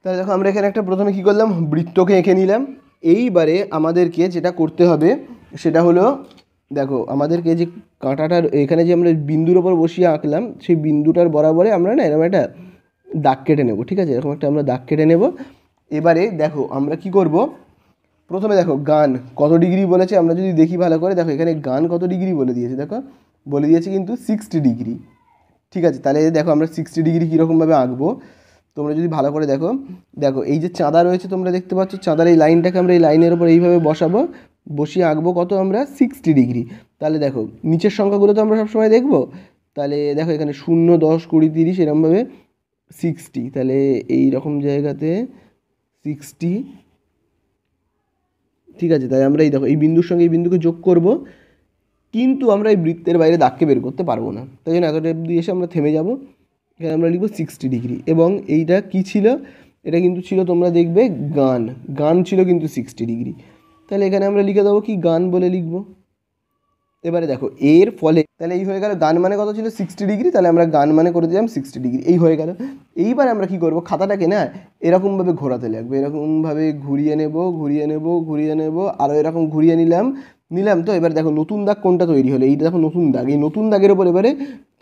Speaker 1: তাহলে দেখো আমরা এখানে একটা প্রথমে কী করলাম বৃত্তকে এঁকে নিলাম এইবারে আমাদেরকে যেটা করতে হবে সেটা হলো দেখো আমাদেরকে যে কাঁটাটার এখানে যে আমরা বিন্দুর ওপর বসিয়ে আঁকলাম সেই বিন্দুটার বরাবরে আমরা না এরকম একটা দাগ কেটে নেবো ঠিক আছে এরকম একটা আমরা দাগ কেটে নেব এবারে দেখো আমরা কি করব প্রথমে দেখো গান কত ডিগ্রি বলেছে আমরা যদি দেখি ভালো করে দেখো এখানে গান কত ডিগ্রি বলে দিয়েছে দেখো বলে দিয়েছে কিন্তু সিক্সটি ডিগ্রি ঠিক আছে তাহলে দেখো আমরা সিক্সটি ডিগ্রি কীরকমভাবে আঁকবো তোমরা যদি ভালো করে দেখো দেখো এই যে চাঁদা রয়েছে তোমরা দেখতে পাচ্ছ চাঁদার এই লাইনটাকে আমরা এই লাইনের ওপর এইভাবে বসাবো বসিয়ে আঁকবো কত আমরা সিক্সটি ডিগ্রি তাহলে দেখো নিচের সংখ্যাগুলো তো আমরা সবসময় দেখবো তাহলে দেখো এখানে শূন্য দশ কুড়ি তিরিশ এরকমভাবে সিক্সটি তাহলে এই রকম জায়গাতে সিক্সটি ঠিক আছে তাই আমরা এই দেখো এই বিন্দুর সঙ্গে এই বিন্দুকে যোগ করব কিন্তু আমরা এই বৃত্তের বাইরে দাগকে বের করতে পারবো না তাই জন্য এতটা দিয়ে এসে আমরা থেমে যাব এখানে আমরা লিখব সিক্সটি ডিগ্রি এবং এইটা কি ছিল এটা কিন্তু ছিল তোমরা দেখবে গান গান ছিল কিন্তু সিক্সটি ডিগ্রি তাহলে এখানে আমরা লিখে দেবো কি গান বলে লিখব এবারে দেখো এর ফলে তাহলে এই হয়ে গেল গান মানে কত ছিল সিক্সটি ডিগ্রি তাহলে আমরা গান মানে করে দিলাম সিক্সটি ডিগ্রি এই হয়ে গেল এইবার আমরা কি করব খাতাটাকে না এরকমভাবে ঘোরাতে লাগবে এরকমভাবে ঘুরিয়ে নেব ঘুরিয়ে নেব ঘুরিয়ে নেব আরও এরকম ঘুরিয়ে নিলাম নিলাম তো এবার দেখো নতুন দাগ কোনটা তৈরি হলো এইটা দেখো নতুন দাগ এই নতুন দাগের ওপর এবারে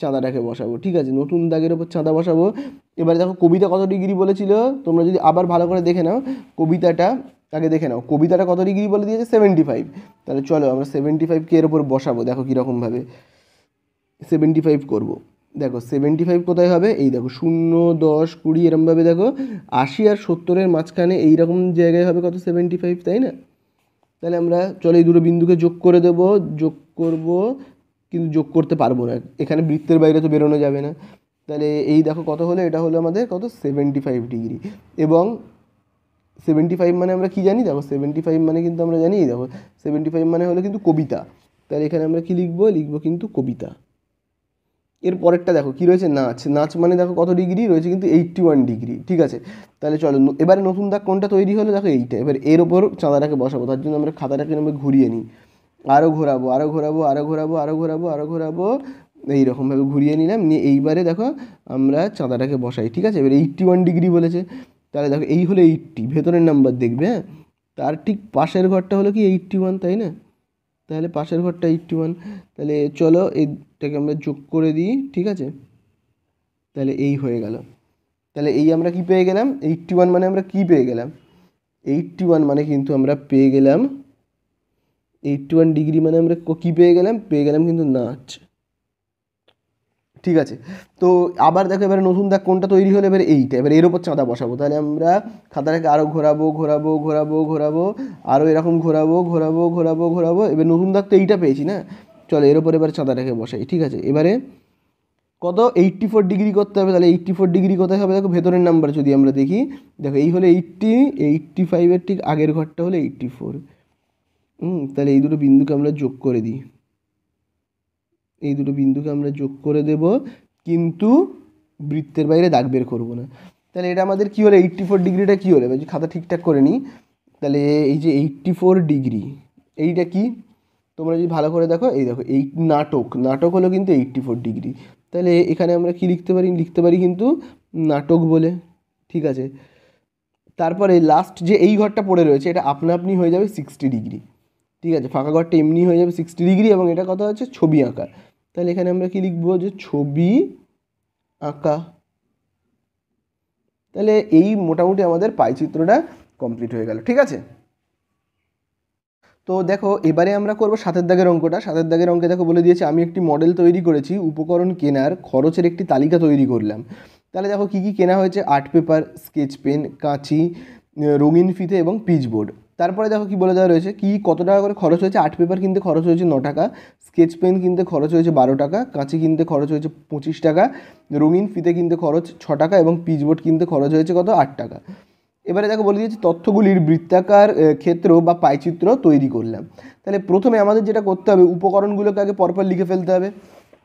Speaker 1: চাঁদাটাকে বসাবো ঠিক আছে নতুন দাগের ওপর চাঁদা বসাবো এবারে দেখো কবিতা কত ডিগ্রি বলেছিল তোমরা যদি আবার ভালো করে দেখে নাও কবিতাটা আগে দেখে নাও কবিতাটা কত ডিগ্রি বলে দিয়েছে সেভেন্টি ফাইভ তাহলে চলো আমরা সেভেন্টি ফাইভকে এর ওপর বসাবো দেখো কীরকমভাবে সেভেন্টি ফাইভ করবো দেখো সেভেন্টি ফাইভ কোথায় হবে এই দেখো শূন্য দশ কুড়ি এরমভাবে দেখো আশি আর সত্তরের মাঝখানে এইরকম জায়গায় হবে কত সেভেন্টি ফাইভ তাই না তাহলে আমরা চলো এই দুটো বিন্দুকে যোগ করে দেব যোগ করব কিন্তু যোগ করতে পারবো না এখানে বৃত্তের বাইরে তো বেরোনো যাবে না তাহলে এই দেখো কত হলো এটা হলো আমাদের কত সেভেন্টি ফাইভ ডিগ্রি এবং সেভেন্টি ফাইভ মানে আমরা কি জানি দেখো সেভেন্টি ফাইভ মানে কিন্তু আমরা জানি দেখো সেভেন্টি ফাইভ মানে হলো কিন্তু কবিতা তাহলে এখানে আমরা কি লিখবো লিখবো কিন্তু কবিতা এর পরেরটা দেখো কী রয়েছে নাচ নাচ মানে দেখো কত ডিগ্রি রয়েছে কিন্তু এইটটি ওয়ান ডিগ্রি ঠিক আছে তাহলে চলো এবারে নতুন দাগ কোনটা তৈরি হলো দেখো এইটা এবার এর ওপর চাঁদাটাকে বসাবো তার জন্য আমরা খাতাটাকে নামে ঘুরিয়ে নিই আরও ঘোরাবো আরও ঘোরাবো আরও ঘোরাবো আরও ঘোরাবো আরও ঘোরাবো এইরকমভাবে ঘুরিয়ে নিলাম নিয়ে এইবারে দেখো আমরা চাঁদাটাকে বসাই ঠিক আছে এবার এইটটি ওয়ান ডিগ্রি বলেছে তাহলে দেখো এই হলো এইটটি ভেতরের নাম্বার দেখবে হ্যাঁ তার ঠিক পাশের ঘরটা হলো কি এইটটি ওয়ান তাই না তাহলে পাশের ঘরটা এইটটি ওয়ান তাহলে চলো এই এটাকে আমরা যোগ করে দিই ঠিক আছে তাহলে এই হয়ে গেল তাহলে এই আমরা কি পেয়ে গেলাম এইটটি ওয়ান মানে আমরা কি পেয়ে গেলাম এইটটি ওয়ান মানে কিন্তু আমরা পেয়ে গেলাম এইটটি ওয়ান ডিগ্রি মানে আমরা কী পেয়ে গেলাম পেয়ে গেলাম কিন্তু নাচ ঠিক আছে তো আবার দেখো এবারে নতুন দাগ কোনটা তৈরি হলো এবার এইটা এবার এর ওপর চাঁদা বসাবো তাহলে আমরা খাতাটাকে আরও ঘোরাবো ঘোরাবো ঘোরাবো ঘোরাবো আরও এরকম ঘোরাবো ঘোরাবো ঘোরাবো ঘোরাবো এবার নতুন দাগ তো এইটা পেয়েছি না চলো এর ওপর এবার চাঁদা রেখে বসাই ঠিক আছে এবারে কত এইট্টি ফোর ডিগ্রি করতে হবে তাহলে এইট্টি ফোর ডিগ্রি কোথায় হবে দেখো ভেতরের নাম্বার যদি আমরা দেখি দেখো এই হলো এইট্টি এইট্টি ফাইভের ঠিক আগের ঘরটা হলো এইট্টি ফোর হুম তাহলে এই দুটো বিন্দুকে আমরা যোগ করে দিই এই দুটো বিন্দুকে আমরা যোগ করে দেব কিন্তু বৃত্তের বাইরে দাগ বের করবো না তাহলে এটা আমাদের কী হলো এইট্টি ফোর ডিগ্রিটা কী হলো খাতা ঠিকঠাক করে নিই তাহলে এই যে এইট্টি ফোর ডিগ্রি এইটা কি তোমরা যদি ভালো করে দেখো এই দেখো এই নাটক নাটক হলো কিন্তু এইট্টি ফোর ডিগ্রি তাহলে এখানে আমরা কি লিখতে পারি লিখতে পারি কিন্তু নাটক বলে ঠিক আছে তারপরে লাস্ট যে এই ঘরটা পড়ে রয়েছে এটা আপনা আপনি হয়ে যাবে সিক্সটি ডিগ্রি ঠিক আছে ফাঁকা ঘরটা এমনি হয়ে যাবে সিক্সটি ডিগ্রি এবং এটা কথা হচ্ছে ছবি আঁকা তাহলে এখানে আমরা কি লিখবো যে ছবি আঁকা তাহলে এই মোটামুটি আমাদের পাইচিত্রটা কমপ্লিট হয়ে গেল ঠিক আছে তো দেখো এবারে আমরা করব সাতের দাগের অঙ্কটা সাতের দাগের অঙ্কে দেখো বলে দিয়েছে আমি একটি মডেল তৈরি করেছি উপকরণ কেনার খরচের একটি তালিকা তৈরি করলাম তাহলে দেখো কী কী কেনা হয়েছে আর্ট পেপার স্কেচ পেন কাঁচি রঙিন ফিতে এবং পিচবোর্ড তারপরে দেখো কি বলে দেওয়া রয়েছে কি কত টাকা করে খরচ হয়েছে আর্ট পেপার কিনতে খরচ হয়েছে ন টাকা স্কেচ পেন কিনতে খরচ হয়েছে বারো টাকা কাঁচি কিনতে খরচ হয়েছে পঁচিশ টাকা রঙিন ফিতে কিনতে খরচ ছ টাকা এবং পিচবোর্ড কিনতে খরচ হয়েছে কত আট টাকা এবারে দেখো বলে দিয়েছি তথ্যগুলির বৃত্তাকার ক্ষেত্র বা পাইচিত্র তৈরি করলাম তাহলে প্রথমে আমাদের যেটা করতে হবে উপকরণগুলোকে আগে পরপর লিখে ফেলতে হবে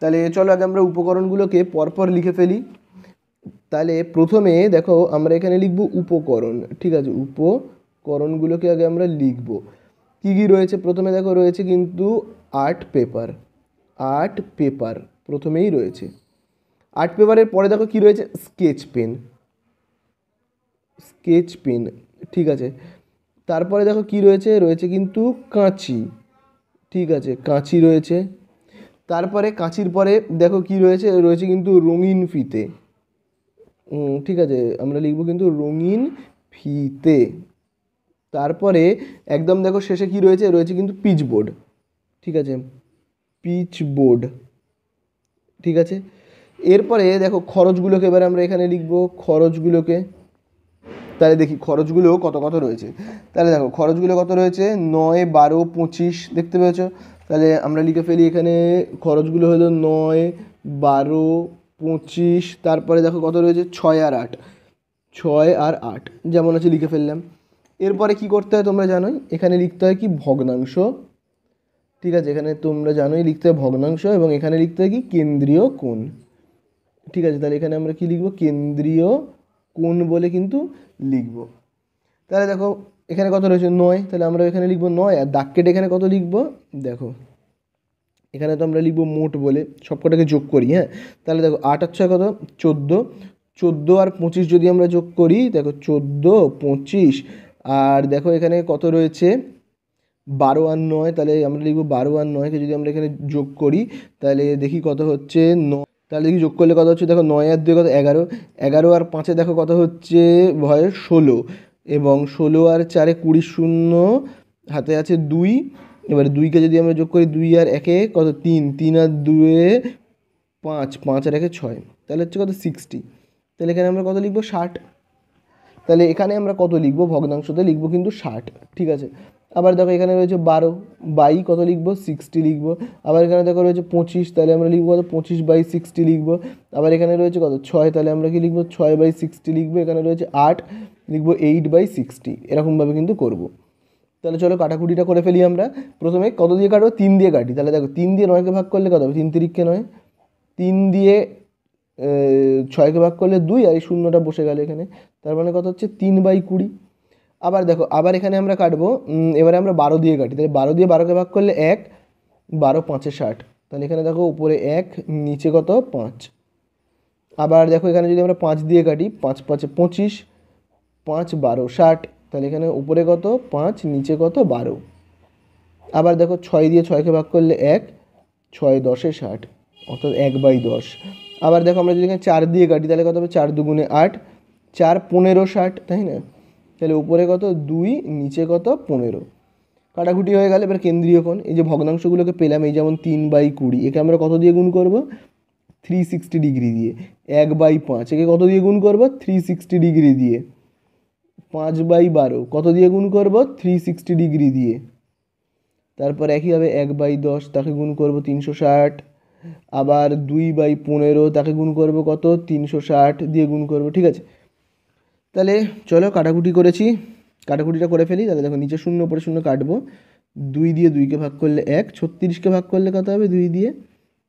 Speaker 1: তাহলে চলো আগে আমরা উপকরণগুলোকে পরপর লিখে ফেলি তাহলে প্রথমে দেখো আমরা এখানে লিখব উপকরণ ঠিক আছে উপকরণগুলোকে আগে আমরা লিখব কী কী রয়েছে প্রথমে দেখো রয়েছে কিন্তু আর্ট পেপার আর্ট পেপার প্রথমেই রয়েছে আর্ট পেপারের পরে দেখো কী রয়েছে স্কেচ পেন স্কেচ পেন ঠিক আছে তারপরে দেখো কি রয়েছে রয়েছে কিন্তু কাঁচি ঠিক আছে কাঁচি রয়েছে তারপরে কাঁচির পরে দেখো কি রয়েছে রয়েছে কিন্তু রঙিন ফিতে ঠিক আছে আমরা লিখব কিন্তু রঙিন ফিতে তারপরে একদম দেখো শেষে কি রয়েছে রয়েছে কিন্তু পিচবোর্ড ঠিক আছে পিচবোর্ড ঠিক আছে এরপরে দেখো খরচগুলোকে এবার আমরা এখানে লিখব খরচগুলোকে তাহলে দেখি খরচগুলো কত কত রয়েছে তাহলে দেখো খরচগুলো কত রয়েছে নয় বারো পঁচিশ দেখতে পেয়েছ তাহলে আমরা লিখে ফেলি এখানে খরচগুলো হলো নয় বারো পঁচিশ তারপরে দেখো কত রয়েছে ছয় আর আট ছয় আর আট যেমন আছে লিখে ফেললাম এরপরে কি করতে হয় তোমরা জানোই এখানে লিখতে হয় কি ভগ্নাংশ ঠিক আছে এখানে তোমরা জানোই লিখতে হয় ভগ্নাংশ এবং এখানে লিখতে হয় কি কেন্দ্রীয় কোণ ঠিক আছে তাহলে এখানে আমরা কি লিখবো কেন্দ্রীয় কোন বলে কিন্তু লিখব তাহলে দেখো এখানে কত রয়েছে নয় তাহলে আমরা এখানে লিখবো নয় আর দাগ কেটে এখানে কত লিখবো দেখো এখানে তো আমরা লিখবো মোট বলে সবকটাকে যোগ করি হ্যাঁ তাহলে দেখো আট আর ছয় কত চোদ্দো চোদ্দো আর পঁচিশ যদি আমরা যোগ করি দেখো চোদ্দো পঁচিশ আর দেখো এখানে কত রয়েছে বারো আর নয় তাহলে আমরা লিখবো বারো আর নয়কে যদি আমরা এখানে যোগ করি তাহলে দেখি কত হচ্ছে নয় তাহলে দেখি যোগ করলে কত হচ্ছে দেখো নয় আর দুই কত এগারো এগারো আর পাঁচে দেখো কত হচ্ছে ভয় ষোলো এবং ষোলো আর চারে কুড়ি শূন্য হাতে আছে দুই এবার দুইকে যদি আমরা যোগ করি দুই আর একে কত তিন তিন আর দুয়ে পাঁচ পাঁচ আর একে ছয় তাহলে হচ্ছে কত সিক্সটি তাহলে এখানে আমরা কত লিখবো ষাট তাহলে এখানে আমরা কত লিখবো ভগ্নাংশতে লিখবো কিন্তু ষাট ঠিক আছে আবার দেখো এখানে রয়েছে বারো বাই কত লিখবো সিক্সটি লিখবো আবার এখানে দেখো রয়েছে পঁচিশ তাহলে আমরা লিখবো কত পঁচিশ বাই সিক্সটি লিখবো আবার এখানে রয়েছে কত ছয় তাহলে আমরা কি লিখবো ছয় বাই সিক্সটি লিখবো এখানে রয়েছে আট লিখবো এইট বাই সিক্সটি এরকমভাবে কিন্তু করবো তাহলে চলো কাটাকুটিটা করে ফেলি আমরা প্রথমে কত দিয়ে কাটবো তিন দিয়ে কাটি তাহলে দেখো তিন দিয়ে নয়কে ভাগ করলে কত হবে তিন তিরিককে নয় তিন দিয়ে ছয়কে ভাগ করলে দুই আর এই শূন্যটা বসে গেল এখানে তার মানে কত হচ্ছে তিন বাই কুড়ি আবার দেখো আবার এখানে আমরা কাটবো এবারে আমরা বারো দিয়ে কাটি তাহলে বারো দিয়ে বারোকে ভাগ করলে এক বারো পাঁচে ষাট তাহলে এখানে দেখো উপরে এক নিচে কত পাঁচ আবার দেখো এখানে যদি আমরা পাঁচ দিয়ে কাটি পাঁচ পাঁচে পঁচিশ পাঁচ বারো ষাট তাহলে এখানে উপরে কত পাঁচ নিচে কত বারো আবার দেখো ছয় দিয়ে ছয়কে ভাগ করলে এক ছয় দশে ষাট অর্থাৎ এক বাই দশ আবার দেখো আমরা যদি এখানে চার দিয়ে কাটি তাহলে কত হবে চার দুগুণে আট চার পনেরো ষাট তাই না তাহলে উপরে কত দুই নিচে কত পনেরো কাটাকুটি হয়ে গেলে এবার কেন্দ্রীয় কোণ এই যে ভগ্নাংশগুলোকে পেলাম এই যেমন তিন বাই কুড়ি একে আমরা কত দিয়ে গুণ করব থ্রি সিক্সটি ডিগ্রি দিয়ে এক বাই পাঁচ একে কত দিয়ে গুণ করব থ্রি সিক্সটি ডিগ্রি দিয়ে পাঁচ বাই বারো কত দিয়ে গুণ করব থ্রি সিক্সটি ডিগ্রি দিয়ে তারপর একইভাবে এক বাই দশ তাকে গুণ করব তিনশো ষাট আবার দুই বাই পনেরো তাকে গুণ করব কত তিনশো ষাট দিয়ে গুণ করব ঠিক আছে তাহলে চলো কাটাকুটি করেছি কাটাকুটিটা করে ফেলি তাহলে দেখো নিচে শূন্য উপরে শূন্য কাটবো দুই দিয়ে দুইকে ভাগ করলে এক ছত্রিশকে ভাগ করলে কত হবে দুই দিয়ে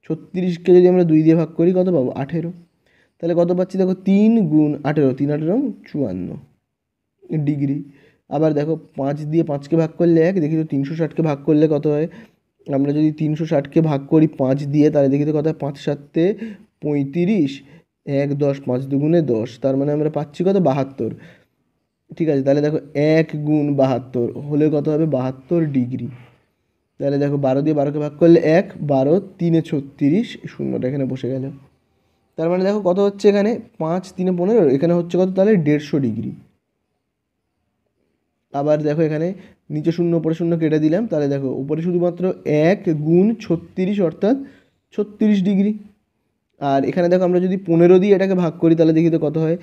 Speaker 1: ছত্রিশকে যদি আমরা দুই দিয়ে ভাগ করি কত পাবো আঠেরো তাহলে কত পাচ্ছি দেখো তিন গুণ আঠেরো তিন আঠেরো চুয়ান্ন ডিগ্রি আবার দেখো পাঁচ দিয়ে পাঁচকে ভাগ করলে এক দেখি তো তিনশো ষাটকে ভাগ করলে কত হয় আমরা যদি তিনশো ষাটকে ভাগ করি পাঁচ দিয়ে তাহলে দেখি তো কত হয় পাঁচ সাতে পঁয়ত্রিশ এক দশ পাঁচ দুগুণে দশ তার মানে আমরা পাচ্ছি কত বাহাত্তর ঠিক আছে তাহলে দেখো এক গুণ বাহাত্তর হলে কত হবে বাহাত্তর ডিগ্রি তাহলে দেখো বারো দিয়ে বারোকে ভাগ করলে এক বারো তিনে ছত্রিশ শূন্যটা এখানে বসে গেল তার মানে দেখো কত হচ্ছে এখানে পাঁচ তিনে পনেরো এখানে হচ্ছে কত তাহলে দেড়শো ডিগ্রি আবার দেখো এখানে নিচে শূন্য উপরে শূন্য কেটে দিলাম তাহলে দেখো উপরে শুধুমাত্র এক গুণ ছত্রিশ অর্থাৎ ছত্রিশ ডিগ্রি আর এখানে দেখো আমরা যদি পনেরো দিয়ে এটাকে ভাগ করি তাহলে দেখি তো কত হয়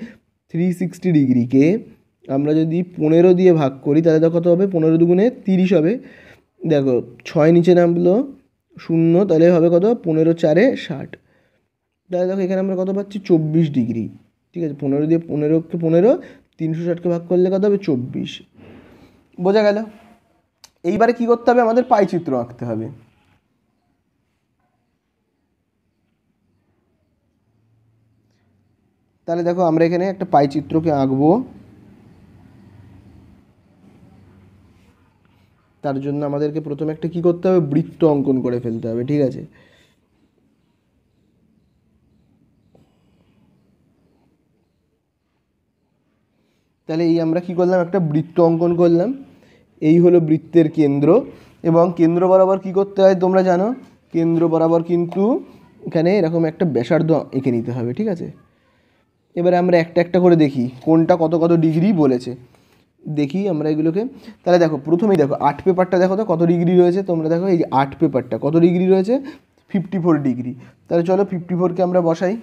Speaker 1: থ্রি সিক্সটি ডিগ্রিকে আমরা যদি পনেরো দিয়ে ভাগ করি তাহলে তো কত হবে পনেরো দুগুণে তিরিশ হবে দেখো ছয় নিচে নামলো শূন্য তাহলে হবে কত পনেরো চারে ষাট তাহলে দেখো এখানে আমরা কত পাচ্ছি চব্বিশ ডিগ্রি ঠিক আছে পনেরো দিয়ে পনেরোকে পনেরো তিনশো ষাটকে ভাগ করলে কত হবে চব্বিশ বোঝা গেল এইবারে কি করতে হবে আমাদের পাইচিত্র আঁকতে হবে তাহলে দেখো আমরা এখানে একটা পাই চিত্রকে আঁকবো তার জন্য আমাদেরকে প্রথমে একটা কি করতে হবে বৃত্ত অঙ্কন করে ফেলতে হবে ঠিক আছে তাহলে এই আমরা কি করলাম একটা বৃত্ত অঙ্কন করলাম এই হলো বৃত্তের কেন্দ্র এবং কেন্দ্র বরাবর কি করতে হয় তোমরা জানো কেন্দ্র বরাবর কিন্তু এখানে এরকম একটা ব্যাসার্ধ এঁকে নিতে হবে ঠিক আছে এবারে আমরা একটা একটা করে দেখি কোনটা কত কত ডিগ্রি বলেছে দেখি আমরা এগুলোকে তাহলে দেখো প্রথমেই দেখো আর্ট পেপারটা দেখো তো কত ডিগ্রি রয়েছে তোমরা দেখো এই আর্ট পেপারটা কত ডিগ্রি রয়েছে ফিফটি ফোর ডিগ্রি তাহলে চলো ফিফটি ফোরকে আমরা বসাই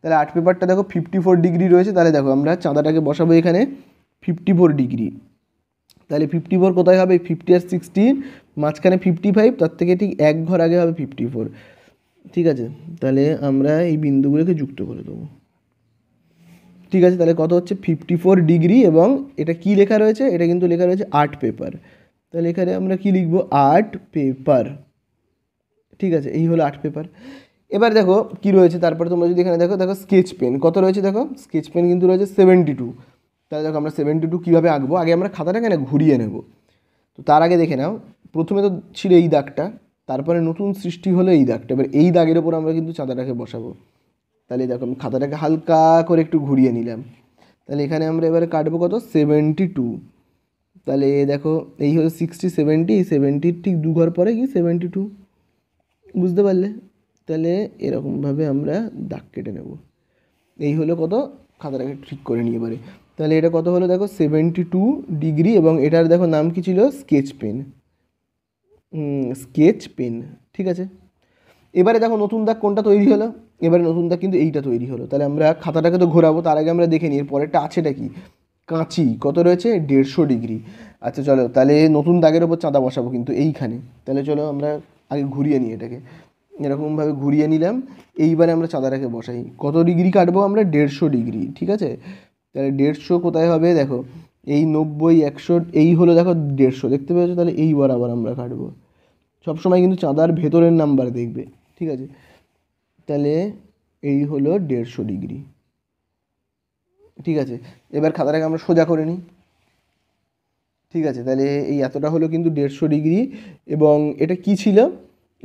Speaker 1: তাহলে আর্ট পেপারটা দেখো ফিফটি ফোর ডিগ্রি রয়েছে তাহলে দেখো আমরা চাঁদাটাকে বসাবো এখানে ফিফটি ফোর ডিগ্রি তাহলে ফিফটি ফোর কোথায় হবে ফিফটি আর সিক্সটি মাঝখানে ফিফটি ফাইভ তার থেকে ঠিক এক ঘর আগে হবে ফিফটি ফোর ঠিক আছে তাহলে আমরা এই বিন্দুগুলোকে যুক্ত করে দেবো ঠিক আছে তাহলে কত হচ্ছে ফিফটি ফোর ডিগ্রি এবং এটা কি লেখা রয়েছে এটা কিন্তু লেখা রয়েছে আর্ট পেপার তাহলে এখানে আমরা কি লিখব আর্ট পেপার ঠিক আছে এই হলো আর্ট পেপার এবার দেখো কি রয়েছে তারপরে তোমরা যদি এখানে দেখো দেখো স্কেচ পেন কত রয়েছে দেখো স্কেচ পেন কিন্তু রয়েছে সেভেন্টি টু তাহলে দেখো আমরা সেভেন্টি টু কীভাবে আঁকবো আগে আমরা খাতাটাকে না ঘুরিয়ে নেব তো তার আগে দেখে নাও প্রথমে তো ছিল এই দাগটা তারপরে নতুন সৃষ্টি হলো এই দাগটা এবার এই দাগের ওপর আমরা কিন্তু চাঁদাটাকে বসাবো তাহলে দেখো আমি খাতাটাকে হালকা করে একটু ঘুরিয়ে নিলাম তাহলে এখানে আমরা এবারে কাটবো কত সেভেন্টি টু তাহলে দেখো এই হলো সিক্সটি সেভেন্টি সেভেন্টির ঠিক দু ঘর পরে কি সেভেন্টি টু বুঝতে পারলে তাহলে এরকমভাবে আমরা দাগ কেটে নেব এই হলো কত খাতাটাকে ঠিক করে নিয়ে পারে তাহলে এটা কত হলো দেখো সেভেন্টি টু ডিগ্রি এবং এটার দেখো নাম কি ছিল স্কেচ পেন স্কেচ পেন ঠিক আছে এবারে দেখো নতুন দাগ কোনটা তৈরি হলো এবারে নতুনটা কিন্তু এইটা তৈরি হলো তাহলে আমরা খাতাটাকে তো ঘোরাবো তার আগে আমরা দেখে নিই এর পরেরটা আছেটা কি কাঁচি কত রয়েছে দেড়শো ডিগ্রি আচ্ছা চলো তাহলে নতুন দাগের ওপর চাঁদা বসাবো কিন্তু এইখানে তাহলে চলো আমরা আগে ঘুরিয়ে নিই এটাকে এরকমভাবে ঘুরিয়ে নিলাম এইবারে আমরা চাঁদাটাকে বসাই কত ডিগ্রি কাটবো আমরা দেড়শো ডিগ্রি ঠিক আছে তাহলে দেড়শো কোথায় হবে দেখো এই নব্বই একশো এই হলো দেখো দেড়শো দেখতে পেয়েছো তাহলে এইবার আবার আমরা কাটবো সবসময় কিন্তু চাঁদার ভেতরের নাম্বার দেখবে ঠিক আছে তাহলে এই হলো দেড়শো ডিগ্রি ঠিক আছে এবার খাতাটাকে আমরা সোজা করে নিই ঠিক আছে তাহলে এই এতটা হলো কিন্তু দেড়শো ডিগ্রি এবং এটা কি ছিল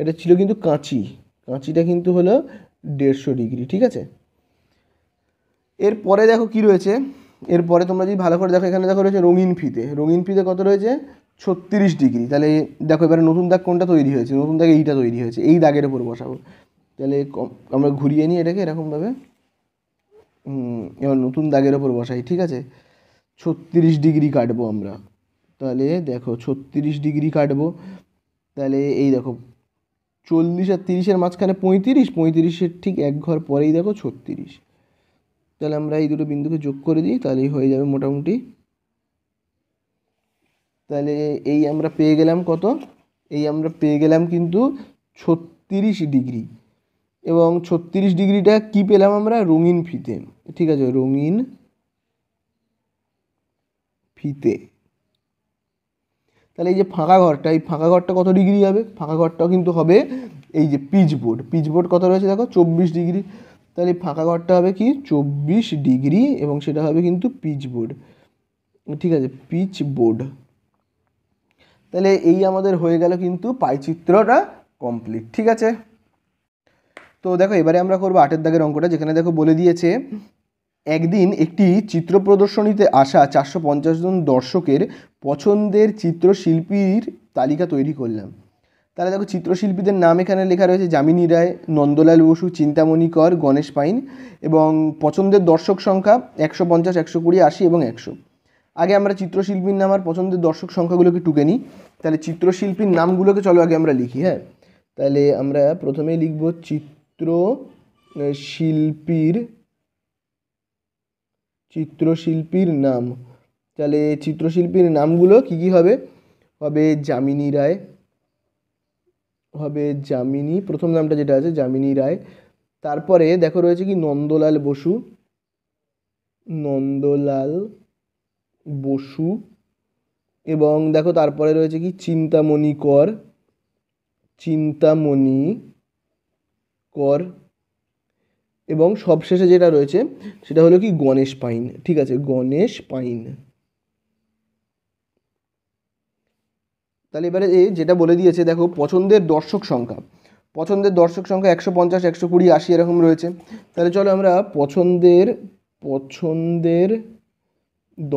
Speaker 1: এটা ছিল কিন্তু কাঁচি কাঁচিটা কিন্তু হলো দেড়শো ডিগ্রি ঠিক আছে এরপরে দেখো কি রয়েছে এরপরে তোমরা যদি ভালো করে দেখো এখানে দেখো রয়েছে রঙিন ফিতে রঙিন ফিতে কত রয়েছে ছত্রিশ ডিগ্রি তাহলে দেখো এবারে নতুন দাগ কোনটা তৈরি হয়েছে নতুন দাগ এইটা তৈরি হয়েছে এই দাগের উপর বসাবো তাহলে আমরা ঘুরিয়ে নিই এটাকে এরকমভাবে এবার নতুন দাগের ওপর বসাই ঠিক আছে ছত্রিশ ডিগ্রি কাটবো আমরা তাহলে দেখো ছত্রিশ ডিগ্রি কাটবো তাহলে এই দেখো চল্লিশ আর তিরিশের মাঝখানে পঁয়ত্রিশ পঁয়ত্রিশের ঠিক এক ঘর পরেই দেখো ছত্রিশ তাহলে আমরা এই দুটো বিন্দুকে যোগ করে দিই তাহলেই হয়ে যাবে মোটামুটি তাহলে এই আমরা পেয়ে গেলাম কত এই আমরা পেয়ে গেলাম কিন্তু ছত্রিশ ডিগ্রি এবং ছত্রিশ ডিগ্রিটা কি পেলাম আমরা রঙিন ফিতে ঠিক আছে রঙিন ফিতে তাহলে এই যে ফাঁকা ঘরটা এই ফাঁকা ঘরটা কত ডিগ্রি হবে ফাঁকা ঘরটাও কিন্তু হবে এই যে পিচ বোর্ড পিচ বোর্ড কত রয়েছে দেখো চব্বিশ ডিগ্রি তাহলে ফাঁকা ঘরটা হবে কি চব্বিশ ডিগ্রি এবং সেটা হবে কিন্তু পিচ বোর্ড ঠিক আছে পিচ বোর্ড তাহলে এই আমাদের হয়ে গেল কিন্তু পাইচিত্রটা কমপ্লিট ঠিক আছে তো দেখো এবারে আমরা করবো আটের দাগের অঙ্কটা যেখানে দেখো বলে দিয়েছে একদিন একটি চিত্র প্রদর্শনীতে আসা চারশো জন দর্শকের পছন্দের চিত্রশিল্পীর তালিকা তৈরি করলাম তাহলে দেখো চিত্রশিল্পীদের নাম এখানে লেখা রয়েছে যামিনী রায় নন্দলাল বসু চিন্তামণি কর গণেশ পাইন এবং পছন্দের দর্শক সংখ্যা একশো পঞ্চাশ একশো কুড়ি আশি এবং একশো আগে আমরা চিত্রশিল্পীর নাম আর পছন্দের দর্শক সংখ্যাগুলোকে টুকে নিই তাহলে চিত্রশিল্পীর নামগুলোকে চলো আগে আমরা লিখি হ্যাঁ তাহলে আমরা প্রথমেই লিখব চিত্র চিত্র শিল্পীর চিত্রশিল্পীর নাম তাহলে চিত্রশিল্পীর নামগুলো কি কি হবে হবে যামিনী রায় হবে যামিনী প্রথম নামটা যেটা আছে যামিনী রায় তারপরে দেখো রয়েছে কি নন্দলাল বসু নন্দলাল বসু এবং দেখো তারপরে রয়েছে কি চিন্তামণি কর চিন্তামণি কর এবং সবশেষে যেটা রয়েছে সেটা হলো কি গণেশ পাইন ঠিক আছে গণেশ পাইন তাহলে এবারে এই যেটা বলে দিয়েছে দেখো পছন্দের দর্শক সংখ্যা পছন্দের দর্শক সংখ্যা একশো পঞ্চাশ একশো কুড়ি আশি এরকম রয়েছে তাহলে চলো আমরা পছন্দের পছন্দের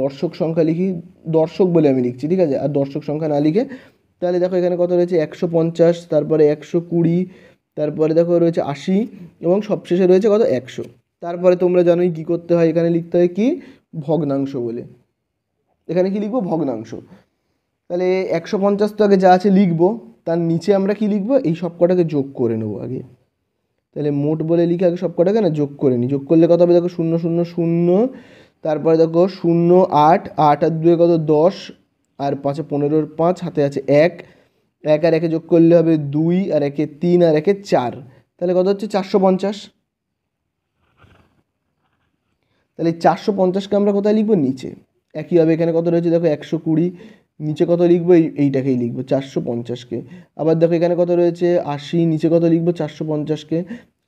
Speaker 1: দর্শক সংখ্যা লিখি দর্শক বলে আমি লিখছি ঠিক আছে আর দর্শক সংখ্যা না লিখে তাহলে দেখো এখানে কত রয়েছে একশো পঞ্চাশ তারপরে একশো কুড়ি তারপরে দেখো রয়েছে আশি এবং সবশেষে রয়েছে কত একশো তারপরে তোমরা জানোই কী করতে হয় এখানে লিখতে হয় কি ভগ্নাংশ বলে এখানে কি লিখবো ভগ্নাংশ তাহলে একশো পঞ্চাশ তো আগে যা আছে লিখবো তার নিচে আমরা কি লিখবো এই সব কটাকে যোগ করে নেবো আগে তাহলে মোট বলে লিখে আগে সব কটাকে না যোগ করে নিই যোগ করলে কত হবে দেখো শূন্য শূন্য শূন্য তারপরে দেখো শূন্য আট আট আর দুয়ে কত দশ আর পাঁচে পনেরোর পাঁচ হাতে আছে এক এক আর একে যোগ করলে হবে দুই আর একে তিন আর একে চার তাহলে কত হচ্ছে চারশো পঞ্চাশ তাহলে চারশো পঞ্চাশকে আমরা কোথায় লিখবো নিচে একইভাবে এখানে কত রয়েছে দেখো একশো কুড়ি নিচে কত লিখবো এই এইটাকেই লিখবো চারশো পঞ্চাশকে আবার দেখো এখানে কত রয়েছে আশি নিচে কত লিখবো চারশো পঞ্চাশকে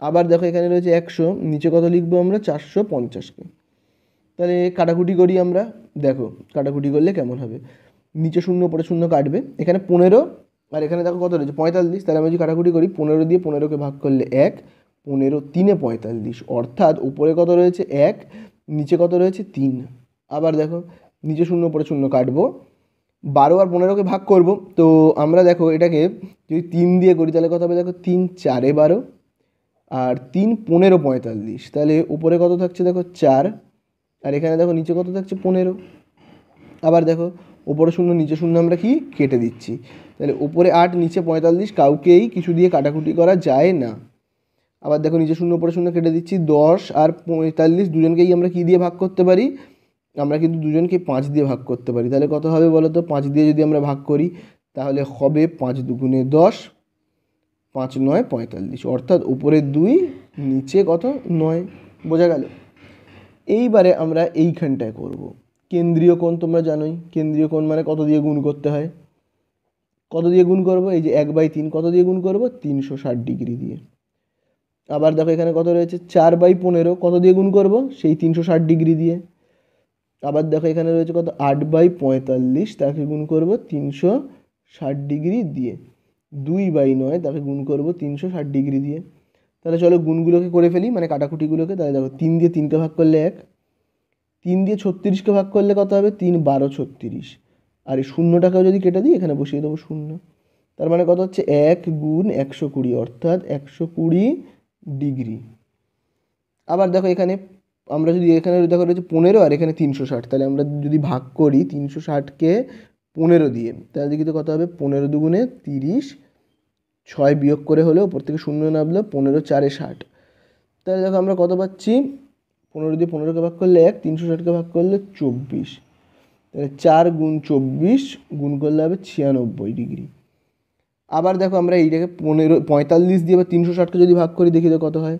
Speaker 1: আবার দেখো এখানে রয়েছে একশো নিচে কত লিখবো আমরা চারশো পঞ্চাশকে তাহলে কাটাকুটি করি আমরা দেখো কাটাকুটি করলে কেমন হবে নিচে শূন্য পরে শূন্য কাটবে এখানে পনেরো আর এখানে দেখো কত রয়েছে পঁয়তাল্লিশ তাহলে আমি যদি কাটাকুটি করি পনেরো দিয়ে পনেরোকে ভাগ করলে এক পনেরো তিনে পঁয়তাল্লিশ অর্থাৎ উপরে কত রয়েছে এক নিচে কত রয়েছে তিন আবার দেখো নিচে শূন্য উপরে শূন্য কাটবো বারো আর পনেরোকে ভাগ করব তো আমরা দেখো এটাকে যদি তিন দিয়ে করি তাহলে কত হবে দেখো তিন চারে বারো আর তিন পনেরো পঁয়তাল্লিশ তাহলে উপরে কত থাকছে দেখো চার আর এখানে দেখো নিচে কত থাকছে পনেরো আবার দেখো ওপরে শূন্য নিচে শূন্য আমরা কি কেটে দিচ্ছি তাহলে ওপরে আট নিচে পঁয়তাল্লিশ কাউকেই কিছু দিয়ে কাটাকুটি করা যায় না আবার দেখো নিচে শূন্য ওপরে শূন্য কেটে দিচ্ছি দশ আর পঁয়তাল্লিশ দুজনকেই আমরা কি দিয়ে ভাগ করতে পারি আমরা কিন্তু দুজনকে পাঁচ দিয়ে ভাগ করতে পারি তাহলে কত হবে বলো তো পাঁচ দিয়ে যদি আমরা ভাগ করি তাহলে হবে পাঁচ দুগুণে দশ পাঁচ নয় পঁয়তাল্লিশ অর্থাৎ উপরে দুই নিচে কত নয় বোঝা গেল এইবারে আমরা এইখানটায় করব কেন্দ্রীয় কোণ তোমরা জানোই কেন্দ্রীয় কোণ মানে কত দিয়ে গুণ করতে হয় কত দিয়ে গুণ করবো এই যে এক বাই তিন কত দিয়ে গুণ করবো তিনশো ষাট ডিগ্রি দিয়ে আবার দেখো এখানে কত রয়েছে চার বাই পনেরো কত দিয়ে গুণ করবো সেই তিনশো ষাট ডিগ্রি দিয়ে আবার দেখো এখানে রয়েছে কত আট বাই পঁয়তাল্লিশ তাকে গুণ করবো তিনশো ষাট ডিগ্রি দিয়ে দুই বাই নয় তাকে গুণ করবো তিনশো ষাট ডিগ্রি দিয়ে তাহলে চলো গুণগুলোকে করে ফেলি মানে কাটাকুটিগুলোকে তাহলে দেখো তিন দিয়ে তিনটে ভাগ করলে এক তিন দিয়ে ছত্রিশকে ভাগ করলে কত হবে তিন বারো ছত্রিশ আর এই শূন্যটাকেও যদি কেটে দিই এখানে বসিয়ে দেবো শূন্য তার মানে কত হচ্ছে এক গুণ একশো কুড়ি অর্থাৎ একশো কুড়ি ডিগ্রি আবার দেখো এখানে আমরা যদি এখানে দেখো রয়েছে পনেরো আর এখানে তিনশো ষাট তাহলে আমরা যদি ভাগ করি তিনশো ষাটকে পনেরো দিয়ে তাহলে কিন্তু কত হবে পনেরো দুগুণে তিরিশ ছয় বিয়োগ করে হলে ওপর থেকে শূন্য নামলো পনেরো চারে ষাট তাহলে দেখো আমরা কত পাচ্ছি পনেরো দিয়ে পনেরোকে ভাগ করলে এক তিনশো ষাটকে ভাগ করলে চব্বিশ তাহলে চার গুণ চব্বিশ গুণ করলে হবে ছিয়ানব্বই ডিগ্রি আবার দেখো আমরা এইটাকে পনেরো পঁয়তাল্লিশ দিয়ে বা তিনশো ষাটকে যদি ভাগ করি দেখি তো কত হয়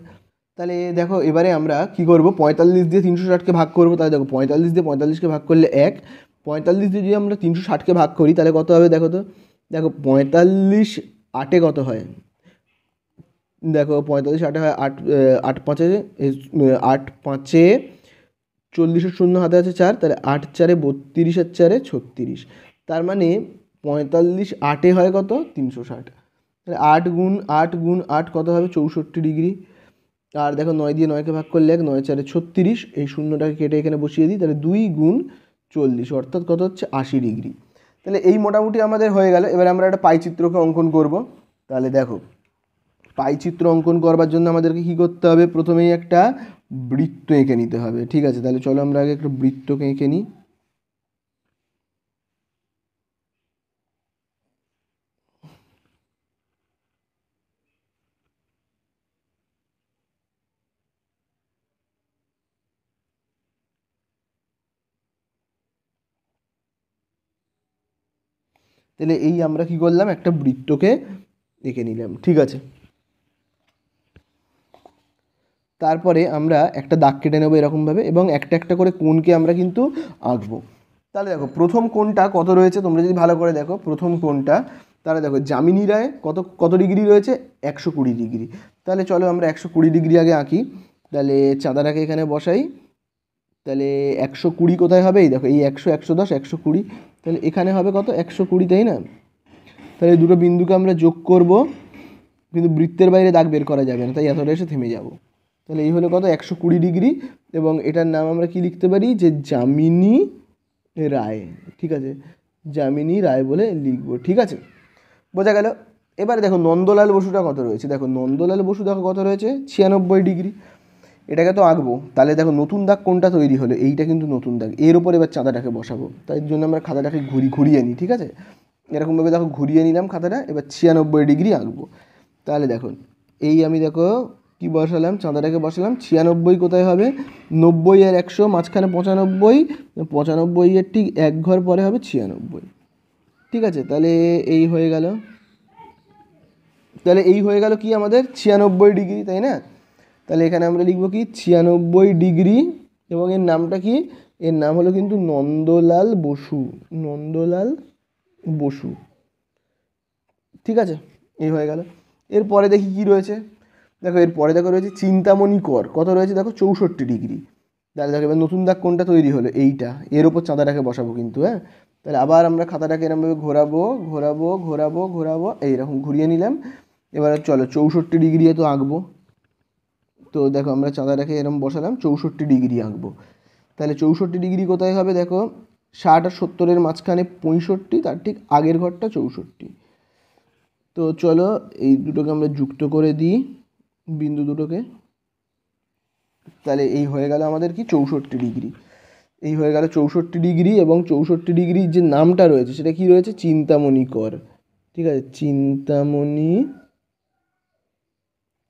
Speaker 1: তাহলে দেখো এবারে আমরা কি করব পঁয়তাল্লিশ দিয়ে তিনশো ষাটকে ভাগ করবো তাহলে দেখো পঁয়তাল্লিশ দিয়ে পঁয়তাল্লিশকে ভাগ করলে এক পঁয়তাল্লিশ দিয়ে যদি আমরা তিনশো ষাটকে ভাগ করি তাহলে কত হবে দেখো তো দেখো পঁয়তাল্লিশ আটে কত হয় দেখো পঁয়তাল্লিশ আটে হয় আট আট পাঁচে আট পাঁচে চল্লিশের শূন্য হাতে আছে চার তাহলে আট চারে বত্রিশ আর চারে ছত্রিশ তার মানে পঁয়তাল্লিশ আটে হয় কত তিনশো ষাট তাহলে আট গুণ আট গুণ আট কত হবে চৌষট্টি ডিগ্রি আর দেখো নয় দিয়ে নয়কে ভাগ করলে এক নয় চারে ছত্রিশ এই শূন্যটাকে কেটে এখানে বসিয়ে দিই তাহলে দুই গুণ চল্লিশ অর্থাৎ কত হচ্ছে আশি ডিগ্রি তাহলে এই মোটামুটি আমাদের হয়ে গেল এবার আমরা একটা পাইচিত্রকে অঙ্কন করব তাহলে দেখো পাইচিত্র অঙ্কন করবার জন্য আমাদেরকে কি করতে হবে প্রথমেই একটা বৃত্ত এঁকে নিতে হবে ঠিক আছে তাহলে চলো আমরা আগে একটা বৃত্তকে এঁকে নিই তাহলে এই আমরা কি করলাম একটা বৃত্তকে এঁকে নিলাম ঠিক আছে তারপরে আমরা একটা দাগ কেটে নেবো এরকমভাবে এবং একটা একটা করে কোনকে আমরা কিন্তু আঁকবো তাহলে দেখো প্রথম কোনটা কত রয়েছে তোমরা যদি ভালো করে দেখো প্রথম কোনটা তাহলে দেখো যামিনী রায় কত কত ডিগ্রি রয়েছে একশো কুড়ি ডিগ্রি তাহলে চলো আমরা একশো কুড়ি ডিগ্রি আগে আঁকি তাহলে চাঁদাটাকে এখানে বসাই তাহলে একশো কুড়ি কোথায় হবে এই দেখো এই একশো একশো দশ একশো কুড়ি তাহলে এখানে হবে কত একশো কুড়ি তাই না তাহলে দুটো বিন্দুকে আমরা যোগ করব কিন্তু বৃত্তের বাইরে দাগ বের করা যাবে না তাই এতটা এসে থেমে যাবো তাহলে এই হলো কত একশো কুড়ি ডিগ্রি এবং এটার নাম আমরা কি লিখতে পারি যে যামিনী রায় ঠিক আছে যামিনী রায় বলে লিখবো ঠিক আছে বোঝা গেল এবারে দেখো নন্দলাল বসুটা কত রয়েছে দেখো নন্দলাল বসু দেখো কত রয়েছে ছিয়ানব্বই ডিগ্রি এটাকে তো আঁকবো তাহলে দেখো নতুন দাগ কোনটা তৈরি হলো এইটা কিন্তু নতুন দাগ এর ওপর এবার চাঁদাটাকে বসাবো তাই জন্য আমরা খাতাটাকে ঘুরি ঘুরিয়ে নিই ঠিক আছে এরকমভাবে দেখো ঘুরিয়ে নিলাম খাতাটা এবার ছিয়ানব্বই ডিগ্রি আঁকবো তাহলে দেখুন এই আমি দেখো কি বসালাম চাঁদাটাকে বসালাম ছিয়ানব্বই কোথায় হবে নব্বই আর একশো মাঝখানে পঁচানব্বই পঁচানব্বই এর ঠিক এক ঘর পরে হবে ছিয়ানব্বই ঠিক আছে তাহলে এই হয়ে গেল তাহলে এই হয়ে গেল কি আমাদের ছিয়ানব্বই ডিগ্রি তাই না তাহলে এখানে আমরা লিখবো কি ছিয়ানব্বই ডিগ্রি এবং এর নামটা কি এর নাম হলো কিন্তু নন্দলাল বসু নন্দলাল বসু ঠিক আছে এই হয়ে গেল এরপরে দেখি কি রয়েছে দেখো এরপরে দেখো রয়েছে চিন্তামণি কর কত রয়েছে দেখো চৌষট্টি ডিগ্রি তাহলে দেখো এবার নতুন দাগ কোনটা তৈরি হলো এইটা এর ওপর চাঁদাটাকে বসাবো কিন্তু হ্যাঁ তাহলে আবার আমরা খাতাটাকে এরমভাবে ঘোরাবো ঘোরাবো ঘোরাবো ঘোরাবো এইরকম ঘুরিয়ে নিলাম এবার চলো চৌষট্টি ডিগ্রি তো আঁকবো তো দেখো আমরা চাঁদাটাকে এরম বসালাম চৌষট্টি ডিগ্রি আঁকবো তাহলে চৌষট্টি ডিগ্রি কোথায় হবে দেখো ষাট আর সত্তরের মাঝখানে পঁয়ষট্টি তার ঠিক আগের ঘরটা চৌষট্টি তো চলো এই দুটোকে আমরা যুক্ত করে দিই বিন্দু দুটোকে তাহলে এই হয়ে গেল আমাদের কি চৌষট্টি ডিগ্রি এই হয়ে গেল চৌষট্টি ডিগ্রি এবং চৌষট্টি ডিগ্রির যে নামটা রয়েছে সেটা কি রয়েছে চিন্তামণি কর ঠিক আছে চিন্তামণি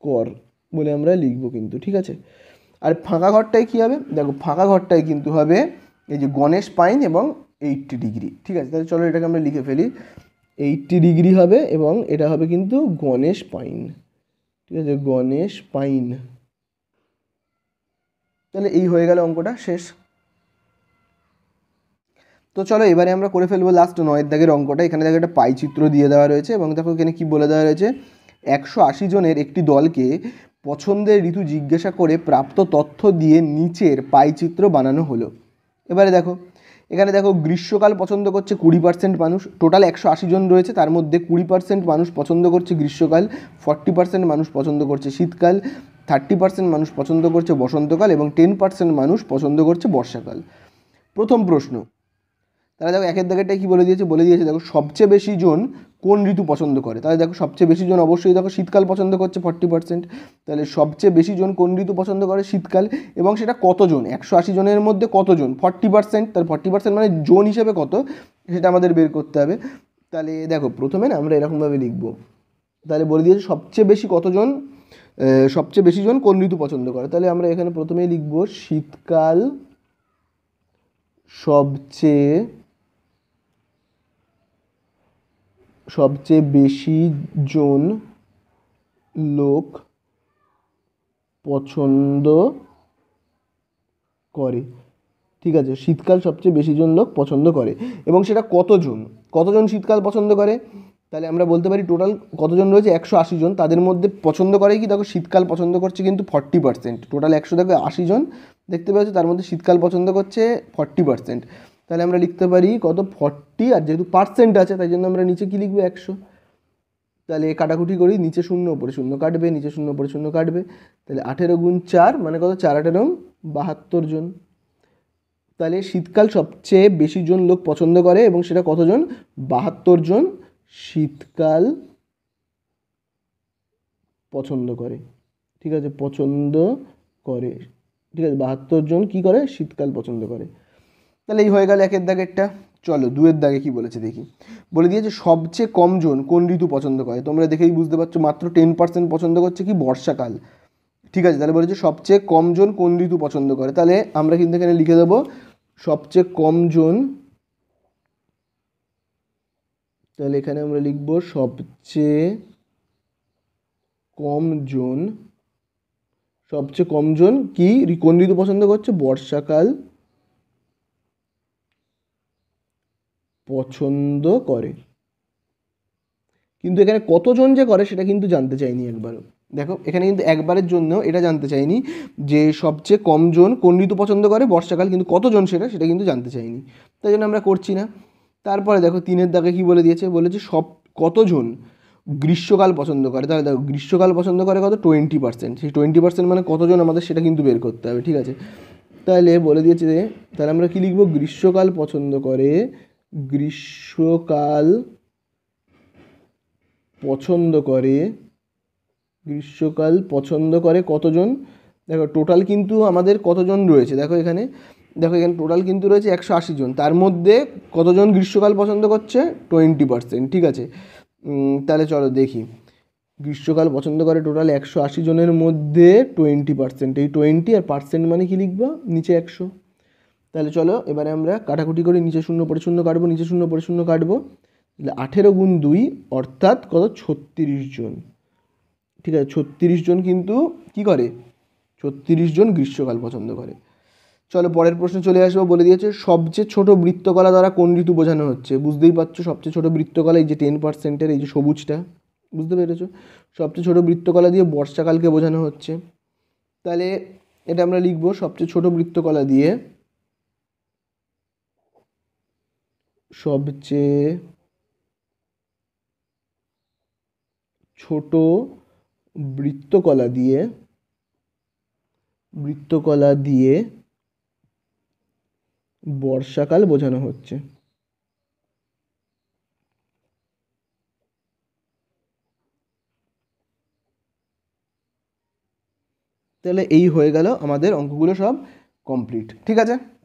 Speaker 1: কর বলে আমরা লিখব কিন্তু ঠিক আছে আর ফাঁকা ঘরটায় কী হবে দেখো ফাঁকা ঘরটায় কিন্তু হবে এই যে গণেশ পাইন এবং এইটটি ডিগ্রি ঠিক আছে তাহলে চলো এটাকে আমরা লিখে ফেলি এইটটি ডিগ্রি হবে এবং এটা হবে কিন্তু গণেশ পাইন ঠিক আছে গণেশ পাইন তাহলে এই হয়ে গেল অঙ্কটা শেষ তো চলো এবারে আমরা করে ফেলবো লাস্ট নয়ের দাগের অঙ্কটা এখানে দেখো একটা পাই চিত্র দিয়ে দেওয়া রয়েছে এবং দেখো এখানে কি বলে দেওয়া রয়েছে একশো আশি জনের একটি দলকে পছন্দের ঋতু জিজ্ঞাসা করে প্রাপ্ত তথ্য দিয়ে নিচের পাই চিত্র বানানো হলো এবারে দেখো এখানে দেখো গ্রীষ্মকাল পছন্দ করছে কুড়ি পার্সেন্ট মানুষ টোটাল একশো আশি জন রয়েছে তার মধ্যে কুড়ি পার্সেন্ট মানুষ পছন্দ করছে গ্রীষ্মকাল ফর্টি পার্সেন্ট মানুষ পছন্দ করছে শীতকাল থার্টি পার্সেন্ট মানুষ পছন্দ করছে বসন্তকাল এবং টেন পার্সেন্ট মানুষ পছন্দ করছে বর্ষাকাল প্রথম প্রশ্ন তারা দেখো একের দাগেটাই কী বলে দিয়েছে বলে দিয়েছে দেখো সবচেয়ে বেশি জন কোন ঋতু পছন্দ করে তাহলে দেখো সবচেয়ে বেশি জন অবশ্যই দেখো শীতকাল পছন্দ করছে ফর্টি পার্সেন্ট তাহলে সবচেয়ে বেশি জন কোন ঋতু পছন্দ করে শীতকাল এবং সেটা কতজন একশো আশি জনের মধ্যে কতজন ফর্টি পার্সেন্ট তাহলে ফর্টি পার্সেন্ট মানে জোন হিসেবে কত সেটা আমাদের বের করতে হবে তাহলে দেখো প্রথমে না আমরা এরকমভাবে লিখব তাহলে বলে দিয়েছে সবচেয়ে বেশি কতজন সবচেয়ে বেশি জন কোন ঋতু পছন্দ করে তাহলে আমরা এখানে প্রথমেই লিখব শীতকাল সবচেয়ে সবচেয়ে বেশি জন লোক পছন্দ করে ঠিক আছে শীতকাল সবচেয়ে বেশি জন লোক পছন্দ করে এবং সেটা কতজন কতজন শীতকাল পছন্দ করে তাহলে আমরা বলতে পারি টোটাল কতজন রয়েছে একশো জন তাদের মধ্যে পছন্দ করে কি দেখো শীতকাল পছন্দ করছে কিন্তু ফর্টি পার্সেন্ট টোটাল একশো দেখো আশি জন দেখতে পাচ্ছ তার মধ্যে শীতকাল পছন্দ করছে ফর্টি পার্সেন্ট তাহলে আমরা লিখতে পারি কত ফর্টি আর যেহেতু পার্সেন্ট আছে তাই জন্য আমরা নিচে কী লিখবো একশো তাহলে কাটাকুটি করি নিচে শূন্য ওপরে শূন্য কাটবে নিচে শূন্য ওপরে শূন্য কাটবে তাহলে আঠেরো গুণ চার মানে কত চার আঠেরো বাহাত্তর জন তাহলে শীতকাল সবচেয়ে বেশি জন লোক পছন্দ করে এবং সেটা কতজন বাহাত্তর জন শীতকাল পছন্দ করে ঠিক আছে পছন্দ করে ঠিক আছে বাহাত্তর জন কি করে শীতকাল পছন্দ করে তাহলে এই হয়ে গেল একের দাগেরটা চলো দুয়ের দাগে কি বলেছে দেখি বলে দিয়েছে সবচেয়ে কম জন কোন ঋতু পছন্দ করে তোমরা দেখেই বুঝতে পারছো মাত্র টেন পার্সেন্ট পছন্দ করছে কি বর্ষাকাল ঠিক আছে তাহলে বলেছে সবচেয়ে কম জন কোন ঋতু পছন্দ করে তাহলে আমরা কিন্তু এখানে লিখে দেবো সবচেয়ে কম জন তাহলে এখানে আমরা লিখব সবচেয়ে কম জন সবচেয়ে কম জন কি কোন ঋতু পছন্দ করছে বর্ষাকাল পছন্দ করে কিন্তু এখানে কতজন যে করে সেটা কিন্তু জানতে চাইনি একবারও দেখো এখানে কিন্তু একবারের জন্যও এটা জানতে চাইনি যে সবচেয়ে কমজন কোন ঋতু পছন্দ করে বর্ষাকাল কিন্তু কতজন সেটা সেটা কিন্তু জানতে চাইনি তাই জন্য আমরা করছি না তারপরে দেখো তিনের দাগে কি বলে দিয়েছে বলেছে সব কতজন গ্রীষ্মকাল পছন্দ করে তাহলে দেখো গ্রীষ্মকাল পছন্দ করে কত টোয়েন্টি পার্সেন্ট সেই টোয়েন্টি পার্সেন্ট মানে কতজন আমাদের সেটা কিন্তু বের করতে হবে ঠিক আছে তাহলে বলে দিয়েছে যে তাহলে আমরা কী লিখবো গ্রীষ্মকাল পছন্দ করে গ্রীষ্মকাল পছন্দ করে গ্রীষ্মকাল পছন্দ করে কতজন দেখো টোটাল কিন্তু আমাদের কতজন রয়েছে দেখো এখানে দেখো এখানে টোটাল কিন্তু রয়েছে একশো আশি জন তার মধ্যে কতজন গ্রীষ্মকাল পছন্দ করছে টোয়েন্টি পার্সেন্ট ঠিক আছে তাহলে চলো দেখি গ্রীষ্মকাল পছন্দ করে টোটাল একশো আশি জনের মধ্যে টোয়েন্টি পার্সেন্ট এই টোয়েন্টি আর পার্সেন্ট মানে কি লিখবা নিচে একশো তাহলে চলো এবারে আমরা কাটাকুটি করে নিচে শূন্য পরে শূন্য কাটবো নিচে শূন্য পরে শূন্য কাটবো তাহলে আঠেরো গুণ দুই অর্থাৎ কত ছত্রিশ জন ঠিক আছে ছত্রিশ জন কিন্তু কি করে ছত্রিশ জন গ্রীষ্মকাল পছন্দ করে চলো পরের প্রশ্ন চলে আসবো বলে দিয়েছে সবচেয়ে ছোট বৃত্তকলা দ্বারা কোন ঋতু বোঝানো হচ্ছে বুঝতেই পারছো সবচেয়ে ছোট বৃত্তকলা এই যে টেন পার্সেন্টের এই যে সবুজটা বুঝতে পেরেছো সবচেয়ে ছোট বৃত্তকলা দিয়ে বর্ষাকালকে বোঝানো হচ্ছে তাহলে এটা আমরা লিখবো সবচেয়ে ছোট বৃত্তকলা দিয়ে সবচেয়ে ছোট বৃত্তকলা দিয়ে বৃত্তকলা দিয়ে বর্ষাকাল বোঝানো হচ্ছে তাহলে এই হয়ে গেল আমাদের অঙ্কগুলো সব কমপ্লিট ঠিক আছে